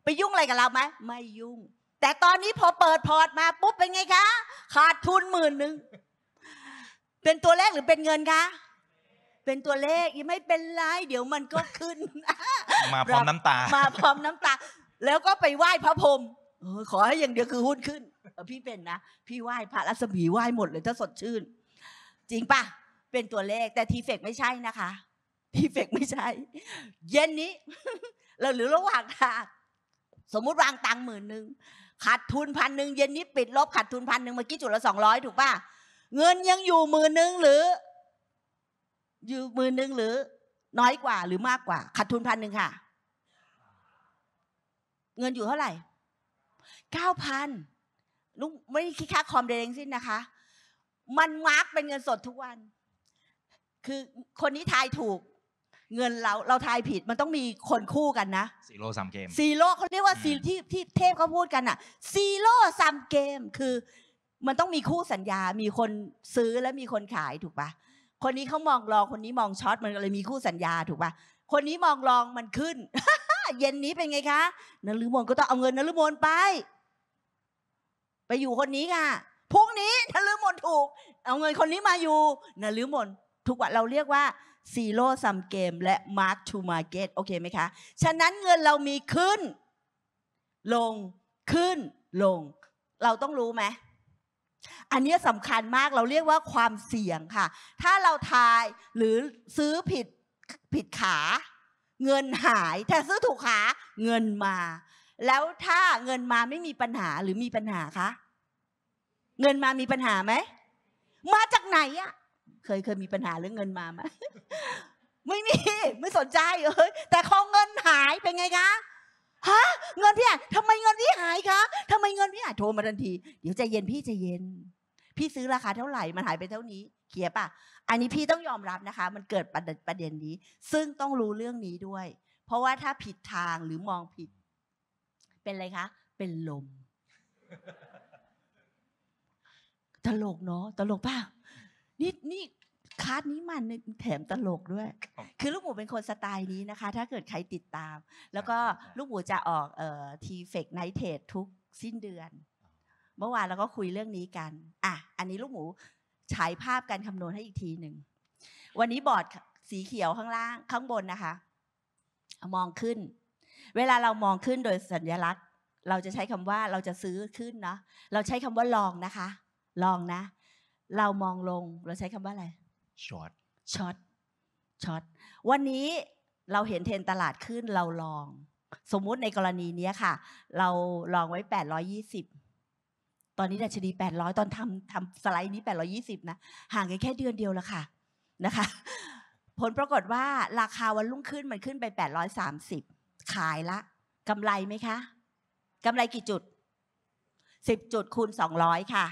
ไปยุ่งอะไรกับเราไหมไม่ยุ่ง แต่ตอนนี้พอเปิดพอร์ตมาปุ๊บเป็นไงคะ ขาดทุนหมื่นหนึ่งเป็นตัวเลขหรือเป็นเงินคะเป็นตัวเลขยังไม่เป็นไรเดี๋ยวมันก็ขึ้นมาพร้อมน้ำตา มาพร้อมน้ำตาแล้วก็ไปไหว้พระพรหมขอให้อย่างเดียวคือหุ้นขึ้นพี่เป็นนะพี่ไหว้พระรัศมีไหว้หมดเลยถ้าสดชื่น จริงปะเป็นตัวเลขแต่ทีเฟกไม่ใช่นะคะพีเฟกไม่ใช่เย็นนี้เราหรือระหว่างทางสมมุติวางตังหมื่นหนึ่งขาดทุนพันหนึ่งเย็นนี้ปิดลบขาดทุนพันหนึ่งเมื่อกี้จุดละสองร้อยถูกป่ะ เงินยังอยู่หมื่นหนึ่งหรือ อยู่หมื่นหนึ่งหรือ น้อยกว่า หรือมากกว่าขาดทุนพันหนึ่งค่ะ เงินอยู่เท่าไหร่เก้าพันลุงไม่คิดค่า คอมเดงสิ้นนะคะ มันมาร์กเป็นเงินสดทุกวัน คือคนนี้ทายถูกเงินเราเราทายผิดมันต้องมีคนคู่กันนะซีโร่ซัมเกมซีโร่เขาเรียกว่าซีที่ที่เทพเขาพูดกันอ่ะ ซีโร่ซัมเกม คือ มันต้องมีคู่สัญญา มีคนซื้อและมีคนขายถูกปะคนนี้เขามองรองคนนี้มองช็อตมันเลยมีคู่สัญญาถูกปะคนนี้มองรองมันขึ้น เย็นนี้เป็นไงคะนุมลก็ต้องเอาเงินนุมลไป ไปอยู่คนนี้ค่ะพรุ่งนี้นุมลถูก เอาเงินคนนี้มาอยู่นุมลทุกวันเราเรียกว่าซีโร่ซัมเกมและมาร์กทูมาร์เก็ตโอเคไหมคะ ฉะนั้นเงินเรามีขึ้น ลงขึ้นลง เราต้องรู้ไหมอันนี้สำคัญมากเราเรียกว่าความเสี่ยงค่ะ ถ้าเราทายหรือซื้อผิดผิดขา เงินหายแต่ซื้อถูกขา เงินมา แล้วถ้าเงินมาไม่มีปัญหาหรือมีปัญหาคะ เงินมามีปัญหาไหม มาจากไหนอะเคยเคยมีปัญหาเรื่องเงินมาไหมไม่มีไม่สนใจเอ้ยแต่ขอเงินหายเป็นไงคะฮะเงินพี่อ่ะทำไมเงินพี่หายคะทำไมเงินพี่หายโทรมาทันที เดี๋ยวใจเย็นพี่ใจเย็น พี่ซื้อราคาเท่าไหร่มันหายไปเท่านี้เขียป่ะอันนี้พี่ต้องยอมรับนะคะ มันเกิดประเด็นนี้ ซึ่งต้องรู้เรื่องนี้ด้วย เพราะว่าถ้าผิดทางหรือมองผิด เป็นอะไรคะ เป็นลมตลกเนาะตลกป่ะนี่นี่คาสนี้มันแถมตลกด้วย คือ ลูกหมูเป็นคนสไตล์นี้นะคะ ถ้าเกิดใครติดตาม แล้วก็ลูกหมูจะออกเอ่อทีเฟกไนเทรดทุก สิ้นเดือน เมื่อวานเราก็คุยเรื่องนี้กัน อ่ะ อันนี้ลูกหมูฉายภาพการคำนวณให้อีกทีหนึ่ง วันนี้บอร์ดสีเขียวข้างล่างข้างบนนะคะ มองขึ้น เวลาเรามองขึ้นโดยสัญลักษณ์ เราจะใช้คำว่าเราจะซื้อขึ้นเนาะเราใช้คำว่าลองนะคะ ลองนะเรามองลง เราใช้คำว่าอะไร ช็อต ช็อต ช็อต วันนี้เราเห็นเทรนตลาดขึ้น เราลอง สมมุติในกรณีนี้ค่ะ เราลองไว้ 820 ตอนนี้ดัชนี 800 ตอนทำทำสไลด์นี้ 820 นะ ห่างกันแค่เดือนเดียวละค่ะ นะคะ ผลปรากฏว่าราคาวันรุ่งขึ้นมันขึ้นไป 830 ขายละกำไรไหมคะ กำไรกี่จุด 10 จุดคูณ200 ค่ะ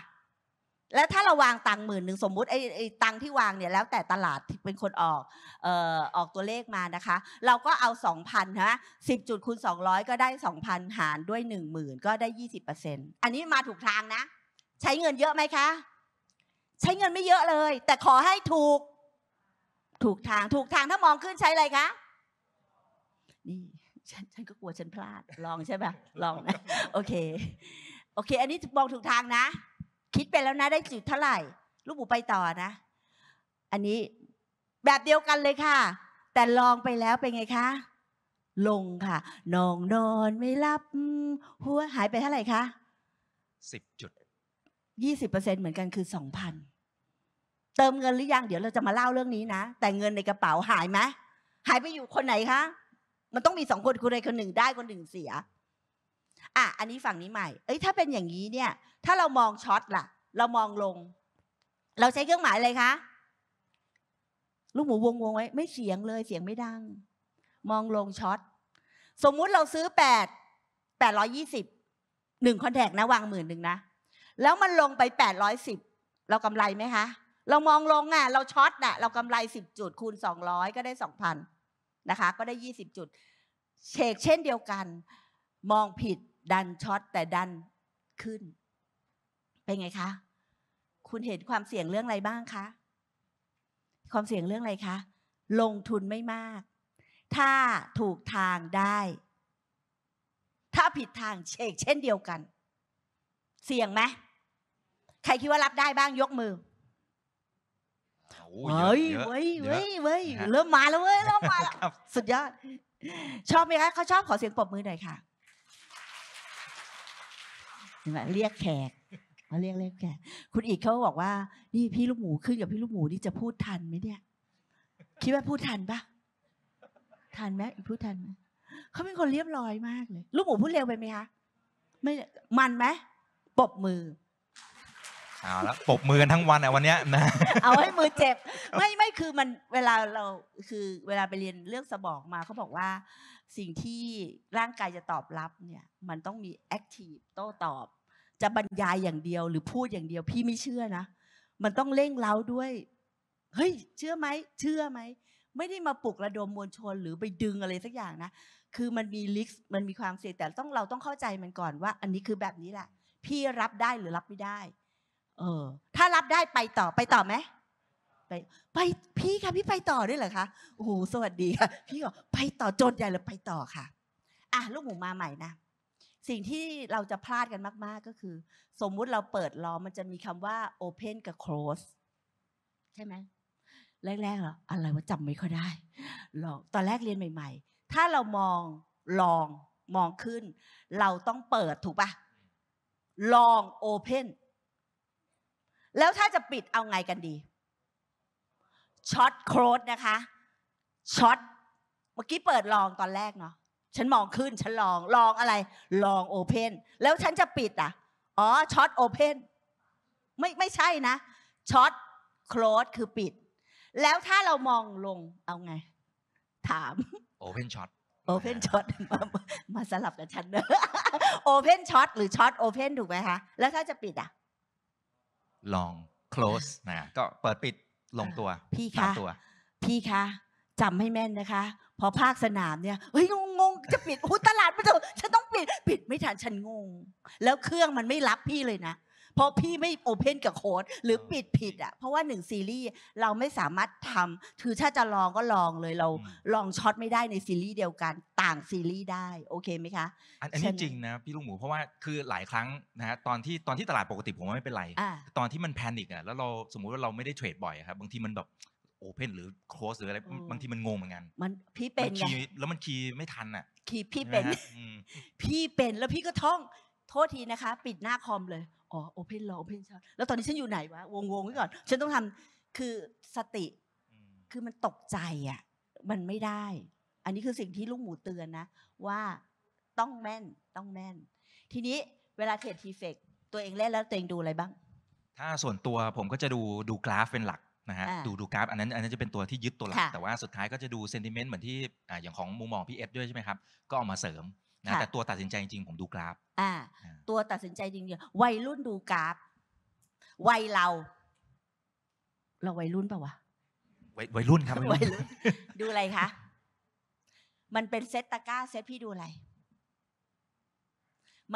แล้วถ้าเราวางตังหมื่นหนึ่งสมมุติไอ้ไอ้ตังที่วางเนี่ยแล้วแต่ตลาดเป็นคนออกเอ่อออกตัวเลขมานะคะ เราก็เอา 2,000นะสิบจุดคูณ200 ก็ได้ 2,000 หารด้วย10,000 ก็ได้ 20%อันนี้มาถูกทางนะ ใช้เงินเยอะไหมคะ ใช้เงินไม่เยอะเลย แต่ขอให้ถูก ถูกทางถูกทางถ้ามองขึ้นใช้อะไรคะ นี่ฉันฉันก็กลัวฉันพลาด ลองใช่ไหมลองนะโอเค โอเค อันนี้มองถูกทางนะคิดไปแล้วนะได้จุดเท่าไหร่ลูกหมูไปต่อนะ อันนี้แบบเดียวกันเลยค่ะ แต่ลองไปแล้วเป็นไงคะ ลงค่ะ นอนนอนไม่รับหัว หายไปเท่าไหร่คะสิบจุดยี่สิบเปอร์เซ็นเหมือนกันคือสองพันเติมเงินหรือยังเดี๋ยวเราจะมาเล่าเรื่องนี้นะ แต่เงินในกระเป๋าหายไหมหายไปอยู่คนไหนคะ มันต้องมีสองคนคนใดคนหนึ่ง ได้คนหนึ่งเสียอ่ะ อันนี้ฝั่งนี้ใหม่ เอ้ย ถ้าเป็นอย่างนี้เนี่ย ถ้าเรามองช็อตล่ะ เรามองลง เราใช้เครื่องหมายอะไรคะ ลูกหมูวงวงไว้ไม่เสียงเลย เสียงไม่ดัง มองลงช็อต สมมุติเราซื้อแปด แปดร้อยี่สิบ หนึ่งคอนแทกนะ วางหมื่นหนึ่งนะ แล้วมันลงไปแปดร้อยสิบ เรากำไรไหมคะ เรามองลงอ่ะ เราช็อตน่ะ เรากำไรสิบจุดคูณสองร้อยก็ได้สองพันนะคะ ก็ได้ยี่สิบจุดเชกเช่นเดียวกัน มองผิดดันช็อตแต่ดันขึ้นเป็นไงคะ คุณเห็นความเสี่ยงเรื่องอะไรบ้างคะความเสี่ยงเรื่องอะไรคะ ลงทุนไม่มาก ถ้าถูกทางได้ ถ้าผิดทางเชกเช่นเดียวกัน เสี่ยงไหมใครคิดว่ารับได้บ้างยกมือเฮ้ยเว้ยเว้ยเว้ยเริ่มมาแล้วเว้ยเริ่มมาแล้วสุดยอด ชอบไหมคะเขาชอบขอเสียงปรบมือหน่อยค่ะเห็นไหมเรียกแขกมาเรียกเรียกแขก คุณอีกเขาบอกว่า นี่พี่ลูกหมูขึ้นกับพี่ลูกหมูนี่จะพูดทันไหมเนี่ย คิดว่าพูดทันปะทันไหมพูดทันไหมเขาเป็นคนเรียบร้อยมากเลย ลูกหมูพูดเร็วไปไหมคะ ไม่ มันไหมปบมือ เอาละปบมือกันทั้งวันอ่ะวันเนี้ยนะ เอาให้มือเจ็บ ไม่ไม่คือมันเวลาเราคือเวลาไปเรียนเรื่องสมองมาเขาบอกว่าสิ่งที่ร่างกายจะตอบรับเนี่ย มันต้องมีแอคทีฟโต้ตอบ จะบรรยายอย่างเดียวหรือพูดอย่างเดียว พี่ไม่เชื่อนะ มันต้องเร่งเล้าด้วย เฮ้ย เชื่อไหมเชื่อไหมไม่ได้มาปลุกระดมมวลชน หรือไปดึงอะไรสักอย่างนะ คือมันมีลิกมันมีความเสี่ยงแต่ต้องเราต้องเข้าใจมันก่อนว่า อันนี้คือแบบนี้แหละ พี่รับได้หรือรับไม่ได้เออ ถ้ารับได้ไปต่อไปต่อไหมไปไปพี่ค่ะพี่ไปต่อด้วยเหรอคะโอ้โหสวัสดีค่ะพี่บอกไปต่อ จนใหญ่เลยไปต่อค่ะ อ่ะลูกหมูมาใหม่นะ สิ่งที่เราจะพลาดกันมาก ๆ ก็คือ สมมุติเราเปิดล้อมันจะมีคำว่า open กับ close ใช่ไหมแรกๆหรอ อะไรว่าจำไม่ค่อยได้ลองตอนแรกเรียนใหม่ ๆ ถ้าเรามองลองมองขึ้น เราต้องเปิดถูกปะลอง open แล้วถ้าจะปิดเอาไงกันดีช็อตโครดนะคะช็อตเมื่อกี้เปิดลองตอนแรกเนาะฉันมองขึ้นฉันลองลองอะไร ลองโอเพนแล้วฉันจะปิดอ่ะ อ๋อช็อตโอเพนไม่ไม่ใช่นะช็อตโคลดคือปิด แล้วถ้าเรามองลงเอาไง ถามโอเพนช็อตโอเพนช็อตมาสลับกับฉันเนอะโอเพนช็อตหรือช็อตโอเพนถูกไหมคะ แล้วถ้าจะปิดอ่ะ ลอง close นะก็เปิดปิดลงตัวพี่คะตัว พี่คะ จำให้แม่นนะคะ พอภาคสนามเนี่ยเฮ้ย งงงจะปิดโอ้ตลาดไม่ถูก ฉันต้องปิดปิดไม่ทันฉันงง แล้วเครื่องมันไม่รับพี่เลยนะเพราะพี่ไม่โอเพนกับโค้ดหรือปิดผิดอ่ะ เพราะว่าหนึ่งซีรีส์ เราไม่สามารถทำคือถ้าจะลองก็ลองเลยเราลองช็อตไม่ได้ในซีรีส์เดียวกันต่างซีรีส์ได้ โอเคไหมคะ อันนี้จริงนะพี่ลุงหมูเพราะว่าคือหลายครั้งนะฮะตอนที่ตอนที่ตลาดปกติผมว่าไม่เป็นไร ตอนที่มันแพนิกอ่ะแล้วเราสมมุติว่าเราไม่ได้เทรดบ่อยครับบางทีมันแบบโอเพนหรือโคสหรืออะไรบางทีมันงงเหมือนกันมันพี่เป็นไงแล้วมันคีย์ไม่ทันอ่ะ คีย์พี่เป็น พี่เป็นแล้วพี่ก็ท่อง โทษทีนะคะ ปิดหน้าคอมเลยอ๋อโอเพนรอโอเพนชาแล้วตอนนี้ฉันอยู่ไหนวะ วงวงไว้ก่อน ฉันต้องทำคือสติคือมันตกใจอ่ะมันไม่ได้ อันนี้คือสิ่งที่ลูกหมูเตือนนะ ว่าต้องแม่นต้องแม่น ทีนี้เวลาเทรดทีเฟกตัวเองเล่นแล้วตัวเองดูอะไรบ้าง ถ้าส่วนตัวผมก็จะดูดูกราฟเป็นหลักนะฮะดูดูกราฟ อันนั้นอันนั้นจะเป็นตัวที่ยึดตัวหลัก แต่ว่าสุดท้ายก็จะดูเซนติเมนต์เหมือนที่อย่างของมุมมองพี่เอสด้วยใช่ไหมครับ ก็เอามาเสริมนะแต่ตัวตัดสินใจจริงผมดูกราฟอ่า ตัวตัดสินใจจริงๆวัยรุ่นดูกราฟ วัยเรา เราวัยรุ่นปะวะวัยรุ่นครับวัยรุ่นดูอะไรคะ มันเป็นเซตตะก้าเซตพี่ดูอะไร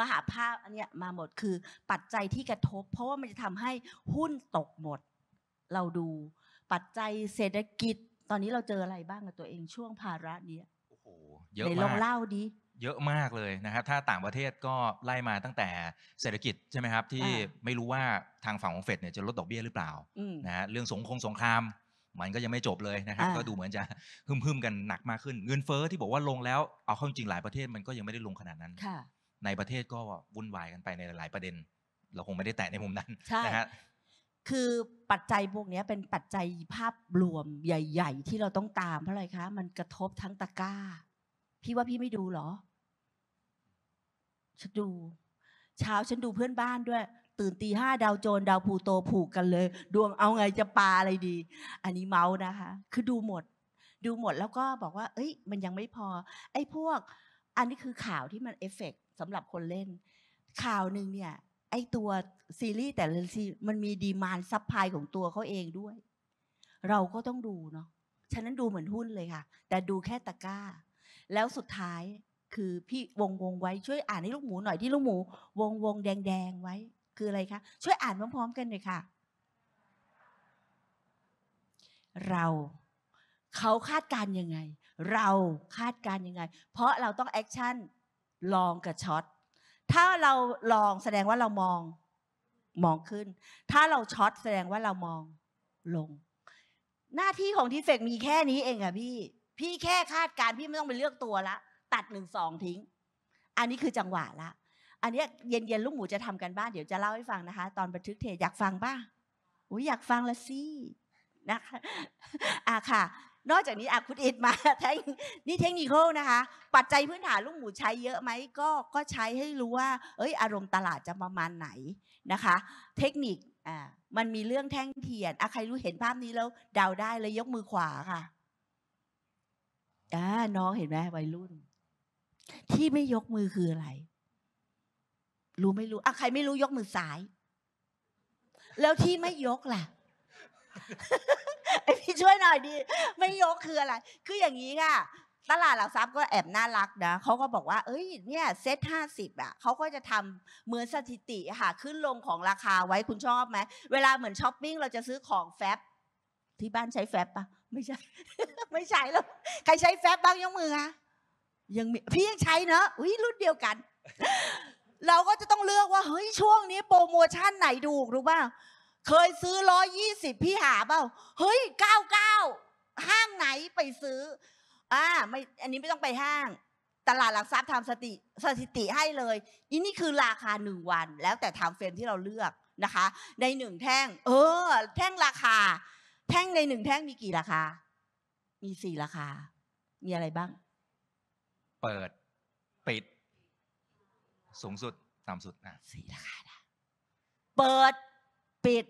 มหาภาพอันเนี้ย มาหมดคือ ปัจจัยที่กระทบ เพราะว่ามันจะทำให้หุ้นตกหมด เราดู ปัจจัยเศรษฐกิจตอนนี้เราเจออะไรบ้างกับตัวเองช่วงภาระเนี้ยโอ้โหเยอะมากลองเล่าดิเยอะมากเลยนะครับถ้าต่างประเทศก็ไล่มาตั้งแต่เศรษฐกิจใช่ไหมครับ ที่ไม่รู้ว่าทางฝั่งของเฟดเนี่ยจะลดดอกเบี้ยหรือเปล่านะฮะเรื่องสงครามสงคราม มันก็ยังไม่จบเลยนะครับ ก็ดูเหมือนจะพึ่มๆกันหนักมากขึ้นเงินเฟ้อที่บอกว่า ลงแล้วเอาเข้าจริงหลายประเทศมันก็ยังไม่ได้ลงขนาดนั้นในประเทศก็วุ่นวายกันไปในหลายประเด็น เราคงไม่ได้แตะในมุมนั้นนะฮะคือปัจจัยพวกนี้เป็นปัจจัยภาพรวมใหญ่ ๆ ที่เราต้องตามเพราะอะไรคะ มันกระทบทั้งตะกร้าพี่ว่าพี่ไม่ดูหรอ ฉันดู เช้าฉันดูเพื่อนบ้านด้วย ตื่นตีห้าดาวโจรดาวพูโตผูกกันเลย ดวงเอาไงจะปลาอะไรดี อันนี้เมาส์นะคะ คือดูหมด ดูหมดแล้วก็บอกว่าเอ้ย มันยังไม่พอ ไอ้พวก อันนี้คือข่าวที่มันเอฟเฟกสำหรับคนเล่น ข่าวหนึ่งเนี่ย ไอ้ตัวซีรีส์แต่ละซี มันมีดีมานซับพลายของตัวเขาเองด้วย เราก็ต้องดูเนาะฉะนั้นดูเหมือนหุ้นเลยค่ะ แต่ดูแค่ตะกร้าแล้วสุดท้ายคือพี่วงวงไว้ช่วยอ่านให้ลูกหมูหน่อยที่ลูกหมู วงวงแดงแดงไว้คืออะไรคะช่วยอ่านพร้อม ๆ กันหน่อยค่ะ เราเขาคาดการยังไง เราคาดการยังไง เพราะเราต้องแอคชั่นลองกับช็อตถ้าเราลองแสดงว่าเรามองมองขึ้น ถ้าเราช็อตแสดงว่าเรามองลง หน้าที่ของทีเฟกมีแค่นี้เองอะพี่พี่แค่คาดการพี่ไม่ต้องไปเลือกตัวละ ตัดหนึ่งสองทิ้ง อันนี้คือจังหวะละ อันนี้เย็นๆลูกหมูจะทำกันบ้านเดี๋ยวจะเล่าให้ฟังนะคะ ตอนบันทึกเทอยากฟังบ้างอุ้ยอยากฟังละสินะคะอ่ะค่ะ นอกจากนี้อ่ะคุณอิดมาแท่งนี่เทคนิคนะคะ ปัจจัยพื้นฐานลูกหมูใช้เยอะไหมก็ก็ใช้ให้รู้ว่า เอ้ยอารมณ์ตลาดจะประมาณไหนนะคะ เทคนิคอ่ามันมีเรื่องแท่งเทียนอ่ะใครรู้เห็นภาพนี้แล้ว เดาได้เลยยกมือขวาค่ะอ่าน้องเห็นไหมวัยรุ่น ที่ไม่ยกมือคืออะไรรู้ไม่รู้อ่ะใครไม่รู้ยกมือสาย แล้วที่ไม่ยกล่ะไอพี่ช่วยหน่อยดีไม่ยกคืออะไร คืออย่างนี้ค่ะตลาดหลักทรัพย์ก็แอบน่ารักนะเขาก็บอกว่า เอ้ย เนี่ย เซ็ตห้าสิบอ่ะเขาก็จะทำเหมือนสถิติค่ะ ขึ้นลงของราคาไว้คุณชอบไหมเวลาเหมือนช้อปปิ้งเราจะซื้อของแฟบที่บ้านใช้แฟบปะไม่ใช่ ไม่ใช่แล้ว ใครใช้แฟบบ้างยกมือคะยังมีพี่ยังใช้เนอะ อุ้ยรุ่นเดียวกัน เราก็จะต้องเลือกว่า เฮ้ยช่วงนี้โปรโมชั่นไหนดูรู้ป่าเคยซื้อร้อยยี่สิบพี่หาเปล่า เฮ้ยเก้าเก้าห้างไหนไปซื้ออ่าไม่อันนี้ไม่ต้องไปห้าง ตลาดหลักทรัพย์ทำสติสถิติให้เลยอันนี้คือราคาหนึ่งวัน แล้วแต่ทมเฟรมที่เราเลือกนะคะในหนึ่งแท่ง เออ แท่งราคาแท่งในหนึ่งแท่งมีกี่ราคา มีสี่ราคา มีอะไรบ้าง เปิด ปิด สูงสุด ต่ำสุดนะสี่ราคา นะ เปิด ปิด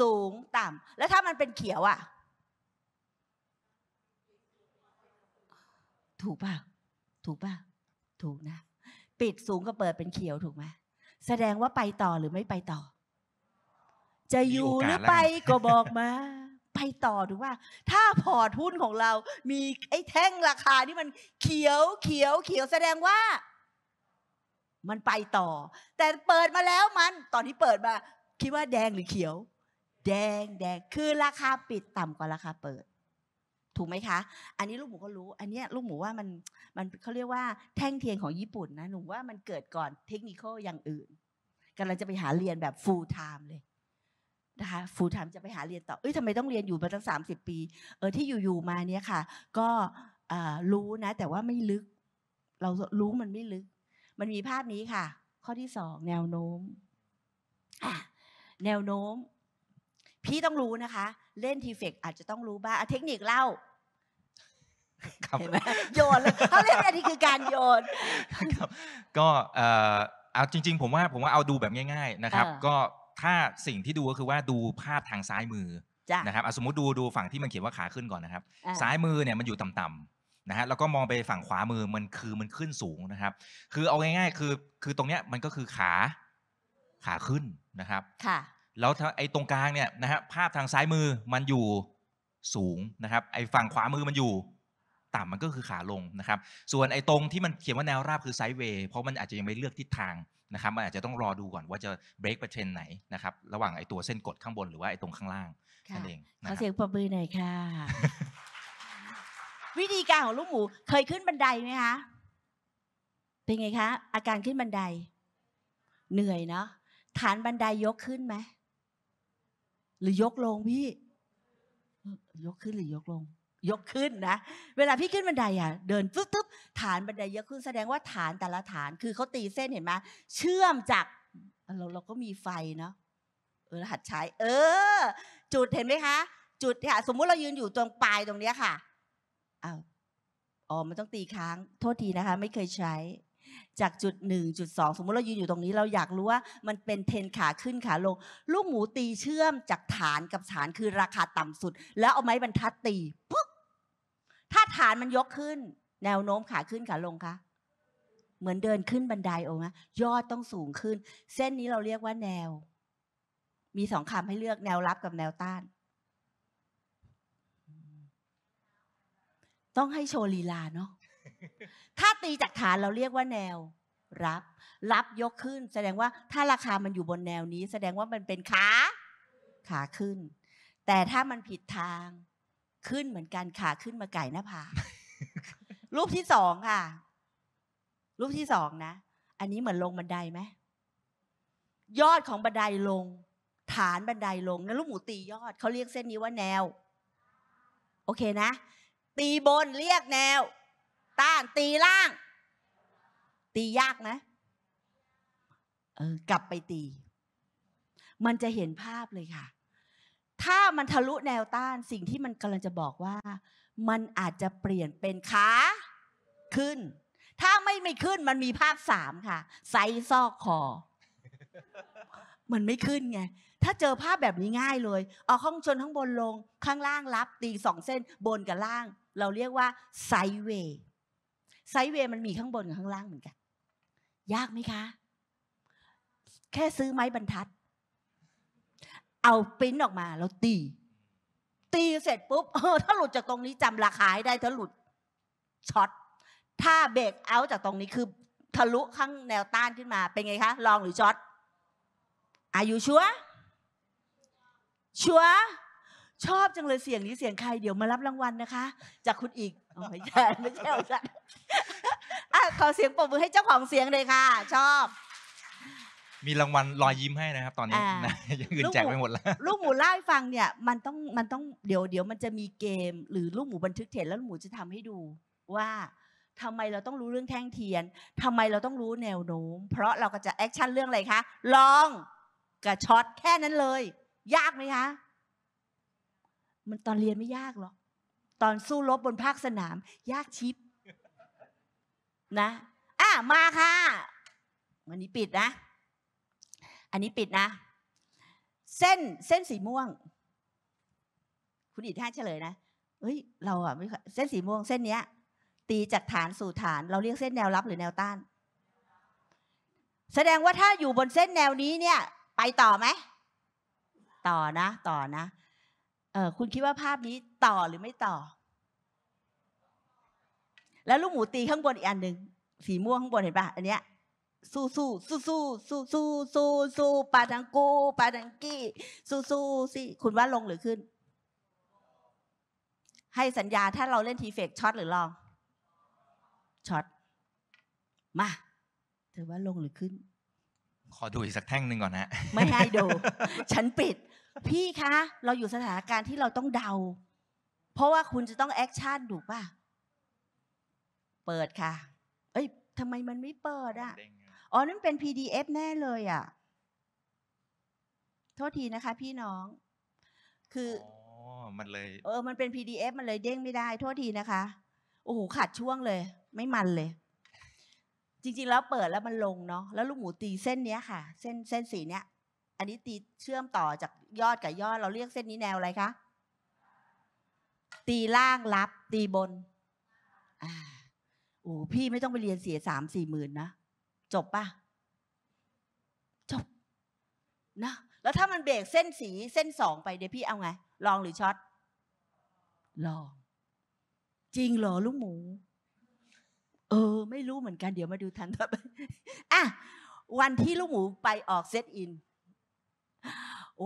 สูง ต่ำแล้วถ้ามันเป็นเขียวอ่ะ ถูกป่ะ ถูกป่ะ ถูกนะ ปิดสูงก็เปิดเป็นเขียวถูกไหมแสดงว่าไปต่อหรือไม่ไปต่อ จะอยู่หรือไปก็บอกมาไปต่อถูกว่า ถ้าพอร์ตหุ้นของเรา มีไอ้แท่งราคาที่มันเขียวเขียวเขียวแสดงว่า มันไปต่อ แต่เปิดมาแล้วมัน ตอนที่เปิดมาคิดว่าแดงหรือเขียว แดงแดงคือราคาปิดต่ำกว่าราคาเปิด ถูกไหมคะ อันนี้ลูกหมูก็รู้ อันนี้ลูกหมูว่ามันมันเขาเรียกว่า แท่งเทียนของญี่ปุ่นนะ หนูว่ามันเกิดก่อนเทคนิคอย่างอื่นกำลังจะไปหาเรียนแบบ full time เลยนะคะฟูไามจะไปหาเรียนต่อ เอ้ยทำไมต้องเรียนอยู่มาตั้ง 30 ปี เออที่อยู่ๆมาเนี้ยค่ะ ก็รู้นะแต่ว่าไม่ลึก เรารู้มันไม่ลึก มันมีภาพนี้ค่ะ ข้อที่สองแนวโน้มแนวโน้ม พี่ต้องรู้นะคะ เล่นทีเฟกอาจจะต้องรู้บ้างเทคนิคเล่าเห็นไหมโยนเลยเขาเรียกอันนี้คือการโยนก็เอาจริง ๆ ผมว่าผมว่าเอาดูแบบง่ายๆนะครับ ก็ถ้าสิ่งที่ดูก็คือว่าดูภาพทางซ้ายมือนะครับสมมติดูดูฝั่งที่มันเขียนว่าขาขึ้นก่อนนะครับ ซ้ายมือเนี่ยมันอยู่ต่ำๆนะฮะแล้วก็มองไปฝั่งขวามือมันคือมันขึ้นสูงนะครับ คือเอาง่าย ๆ คือคือตรงเนี้ยมันก็คือขาขาขึ้นนะครับ ค่ะ แล้วไอ้ตรงกลางเนี่ยนะฮะภาพทางซ้ายมือมันอยู่สูงนะครับ ไอ้ฝั่งขวามือมันอยู่ต่ำมันก็คือขาลงนะครับ ส่วนไอ้ตรงที่มันเขียนว่าแนวราบคือไซด์เวย์ เพราะมันอาจจะยังไม่เลือกทิศทางนะครับ มันอาจจะต้องรอดูก่อนว่าจะเบรกประเทรนไหนนะครับระหว่างไอ้ตัวเส้นกดข้างบนหรือว่าไอ้ตรงข้างล่างนั่นเองขอเสียงปรบมือหน่อยค่ะ วิธีการของลูกหมูเคยขึ้นบันไดไหมคะ เป็นไงคะ อาการขึ้นบันได เหนื่อยเนาะฐานบันไดยกขึ้นไหมหรือยกลงพี่ ยกขึ้นหรือยกลงยกขึ้นนะเวลาพี่ขึ้นบันไดอ่ะเดินปุ๊บป๊บฐานบันไดเยอะขึ้นแสดงว่าฐานแต่ละฐานคือเขาตีเส้นเห็นไหมเชื่อมจากเราเราก็มีไฟเนาะเออหัดใช้ เออ จุดเห็นไหมคะ จุดค่ะสมมุติเรายืนอยู่ตรงปลายตรงเนี้ยค่ะอ้าวอ๋อมันต้องตีค้างโทษทีนะคะ ไม่เคยใช้ จากจุดหนึ่งจุดสองสมมติเรายืนอยู่ตรงนี้เราอยากรู้ว่า มันเป็นเทนขาขึ้นขาลงลูกหมูตีเชื่อมจากฐานกับฐานคือราคาต่ำสุด แล้วเอาไม้บรรทัดตีปุ๊บถ้าฐานมันยกขึ้น แนวโน้มขาขึ้นขาลงคะเหมือนเดินขึ้นบันไดองนะยอดต้องสูงขึ้น เส้นนี้เราเรียกว่าแนว มีสองคำให้เลือกแนวรับกับแนวต้าน ต้องให้โชว์ลีลาเนาะถ้าตีจากฐานเราเรียกว่าแนว รับ รับยกขึ้น แสดงว่า ถ้าราคามันอยู่บนแนวนี้ แสดงว่ามันเป็นขาขาขึ้น แต่ถ้ามันผิดทางขึ้นเหมือนกันขาขึ้นมาไก่หน้าผารูปที่สองค่ะ รูปที่สองนะ อันนี้เหมือนลงบันไดไหมยอดของบันไดลง ฐานบันไดลงนะลูกหมูตียอดเขาเรียกเส้นนี้ว่าแนว โอเคนะตีบนเรียกแนว ต้านตีล่าง ตียากนะ เออกลับไปตี มันจะเห็นภาพเลยค่ะถ้ามันทะลุแนวต้านสิ่งที่มันกำลังจะบอกว่า มันอาจจะเปลี่ยนเป็นขาขึ้น ถ้าไม่ไม่ขึ้นมันมีภาคสามค่ะไซซอกคอมันไม่ขึ้นไงถ้าเจอภาพแบบนี้ง่ายเลยเอาข้างชนข้างบนลงข้างล่างรับ ตีสองเส้น บนกับล่าง เราเรียกว่าไซเวย์ไซเวย์มันมีข้างบนกับข้างล่างเหมือนกันยากไหมคะ แค่ซื้อไม้บรรทัดเอาปิ้นออกมาแล้วตี ตีเสร็จปุ๊บเออถ้าหลุดจากตรงนี้จำราคาให้ได้ถ้าหลุดช็อต ถ้าเบรกเอาจากตรงนี้คือทะลุข้างแนวต้านขึ้นมาเป็นไงคะ ลองหรือช็อต อายุชัวชัวชอบจังเลยเสียงนี้เสียงใคร เดี๋ยวมารับรางวัลนะคะ จากคุณอีกไม่ใช่ไม่ใช่าจารขอเสียงปรบมือให้เจ้าของเสียงเลยค่ะ ชอบมีรางวัลรอยยิ้มให้นะครับ ตอนนี้นะยังอื่นแจกไปหมดแล้ว ลูกหมูเล่าให้ฟัง เนี่ย มันต้อง มันต้องเดี๋ยวเดี๋ยวมันจะมีเกม หรือลูกหมูบันทึกเทนแล้วลูกหมูจะทำให้ดู ว่าทำไมเราต้องรู้เรื่องแท่งเทียนทำไมเราต้องรู้แนวโน้มเพราะเราก็จะแอคชั่นเรื่องอะไรคะ ลองกับช็อตแค่นั้นเลย ยากไหมคะ มันตอนเรียนไม่ยากหรอกตอนสู้รบบนภาคสนาม ยากชิปนะ อ่ะ มาค่ะ วันนี้ปิดนะอันนี้ปิดนะ เส้นเส้นสีม่วง คุณอิทธิเฉลยนะเฮ้ย เราอะไม่เส้นสีม่วงเส้นเนี้ย ตีจากฐานสู่ฐาน เราเรียกเส้นแนวรับหรือแนวต้าน แสดงว่าถ้าอยู่บนเส้นแนวนี้เนี่ย ไปต่อไหม ต่อนะ ต่อนะเออคุณคิดว่าภาพนี้ต่อหรือไม่ต่อ แล้วลูกหมูตีข้างบนอีกอันหนึ่งสีม่วงข้างบนเห็นปะอันเนี้ยสู้สู้สู้สู้สู้สู้สู้สู้ปาดังกูปาดังกี้สู้สู้สิคุณว่าลงหรือขึ้น ให้สัญญาถ้าเราเล่นทีเฟกช็อตหรือลองช็อต มาเธอว่าลงหรือขึ้น ขอดูอีกสักแท่งหนึ่งก่อนนะไม่ให้ดู ฉันปิด พี่คะ เราอยู่สถานการณ์ที่เราต้องเดา เพราะว่าคุณจะต้องแอคชั่นถูกป่ะ เปิดค่ะ เอ้ยทำไมมันไม่เปิดอ่ะอ๋อนั่นเป็น PDF แน่เลยอะ่ะ โทษทีนะคะพี่น้อง คือ อ๋อ มันเลย เออ มันเป็น PDF มันเลยเด้งไม่ได้ โทษทีนะคะ โอ้โหขาดช่วงเลย ไม่มันเลย จริง ๆ แล้วเปิดแล้วมันลงเนาะ แล้วลูกหมูตีเส้นเนี้ยค่ะ เส้นเส้นสีเนี้ย อันนี้ ตีเชื่อมต่อจากยอดกับยอด เราเรียกเส้นนี้แนวอะไรคะ ตีล่างรับ ตีบน อ่าโอ้พี่ไม่ต้องไปเรียนเสียสามสี่หมื่นนะจบปะจบนะแล้วถ้ามันเบรกเส้นสีเส้นสองไปเดี๋ยวพี่เอาไงลองหรือช็อตลอง จริงเหรอ ลูกหมู เออ ไม่รู้เหมือนกันเดี๋ยวมาดูทันต่อไปอ่ะ วันที่ลูกหมูไปออกเซตอิน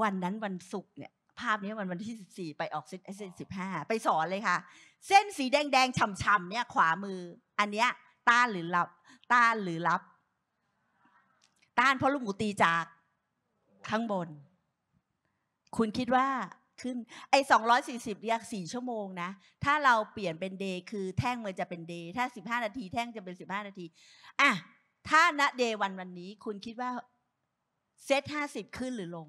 วันนั้นวันศุกร์เนี่ย ภาพนี้วันวันที่สสิบี่ไปออกเซตเซตสิบห้าไปสอนเลยค่ะ เส้นสีแดงแดงฉ่ำๆเนี่ย ขวามือ อันเนี้ย ต้านหรือรับ ต้านหรือรับต้านเพราะลูกหมูตีจากข้างบน คุณคิดว่าขึ้นไอ้สองร้อยสี่สิบเรียกสี่ชั่วโมงนะ ถ้าเราเปลี่ยนเป็นเดย์คือแท่งมันจะเป็นเดย์ถ้าสิบห้านาทีแท่งจะเป็นสิบห้านาที อ่ะ ถ้าณเดย์วันวันนี้ คุณคิดว่าเซตห้าสิบขึ้นหรือลง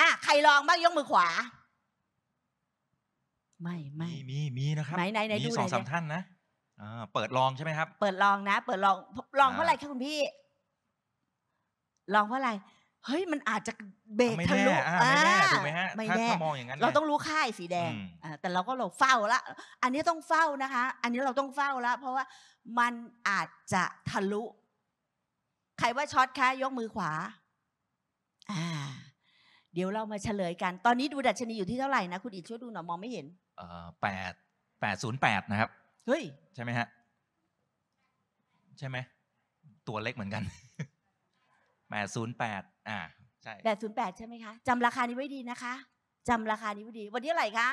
อ่ะ ใครลองบ้างยกมือขวา ไม่ไม่มีมีนะครับไหนไหนไหนมีสองสามท่านนะอ่าเปิดลองใช่ไหมครับเปิดลองนะเปิดลองลองเพราะอะไรคะคุณพี่ ลองเพราะอะไร เฮ้ยมันอาจจะเบรกทะลุไม่แน่ถูกไหมฮะไม่แน่มองอย่างนั้นเราต้องรู้ค่ายสีแดงแต่เราก็เราเฝ้าละ อันนี้ต้องเฝ้านะคะ อันนี้เราต้องเฝ้าละ เพราะว่ามันอาจจะทะลุ ใครว่าช็อตคะยกมือขวา อ่า เดี๋ยวเรามาเฉลยกัน ตอนนี้ดูดัชนีอยู่ที่เท่าไหร่นะคุณอิดช่วยดูหน่อยมองไม่เห็นเอ่อแปดแปดศูนย์แปดนะครับเฮ้ยใช่ไหมฮะใช่ไหมตัวเล็กเหมือนกันแปดศูนย์แปดอ่าใช่แปดศูนย์แปดใช่ไหมคะจำราคานี้ไว้ดีนะคะ จำราคานี้ไว้ดี วันนี้อะไรคะ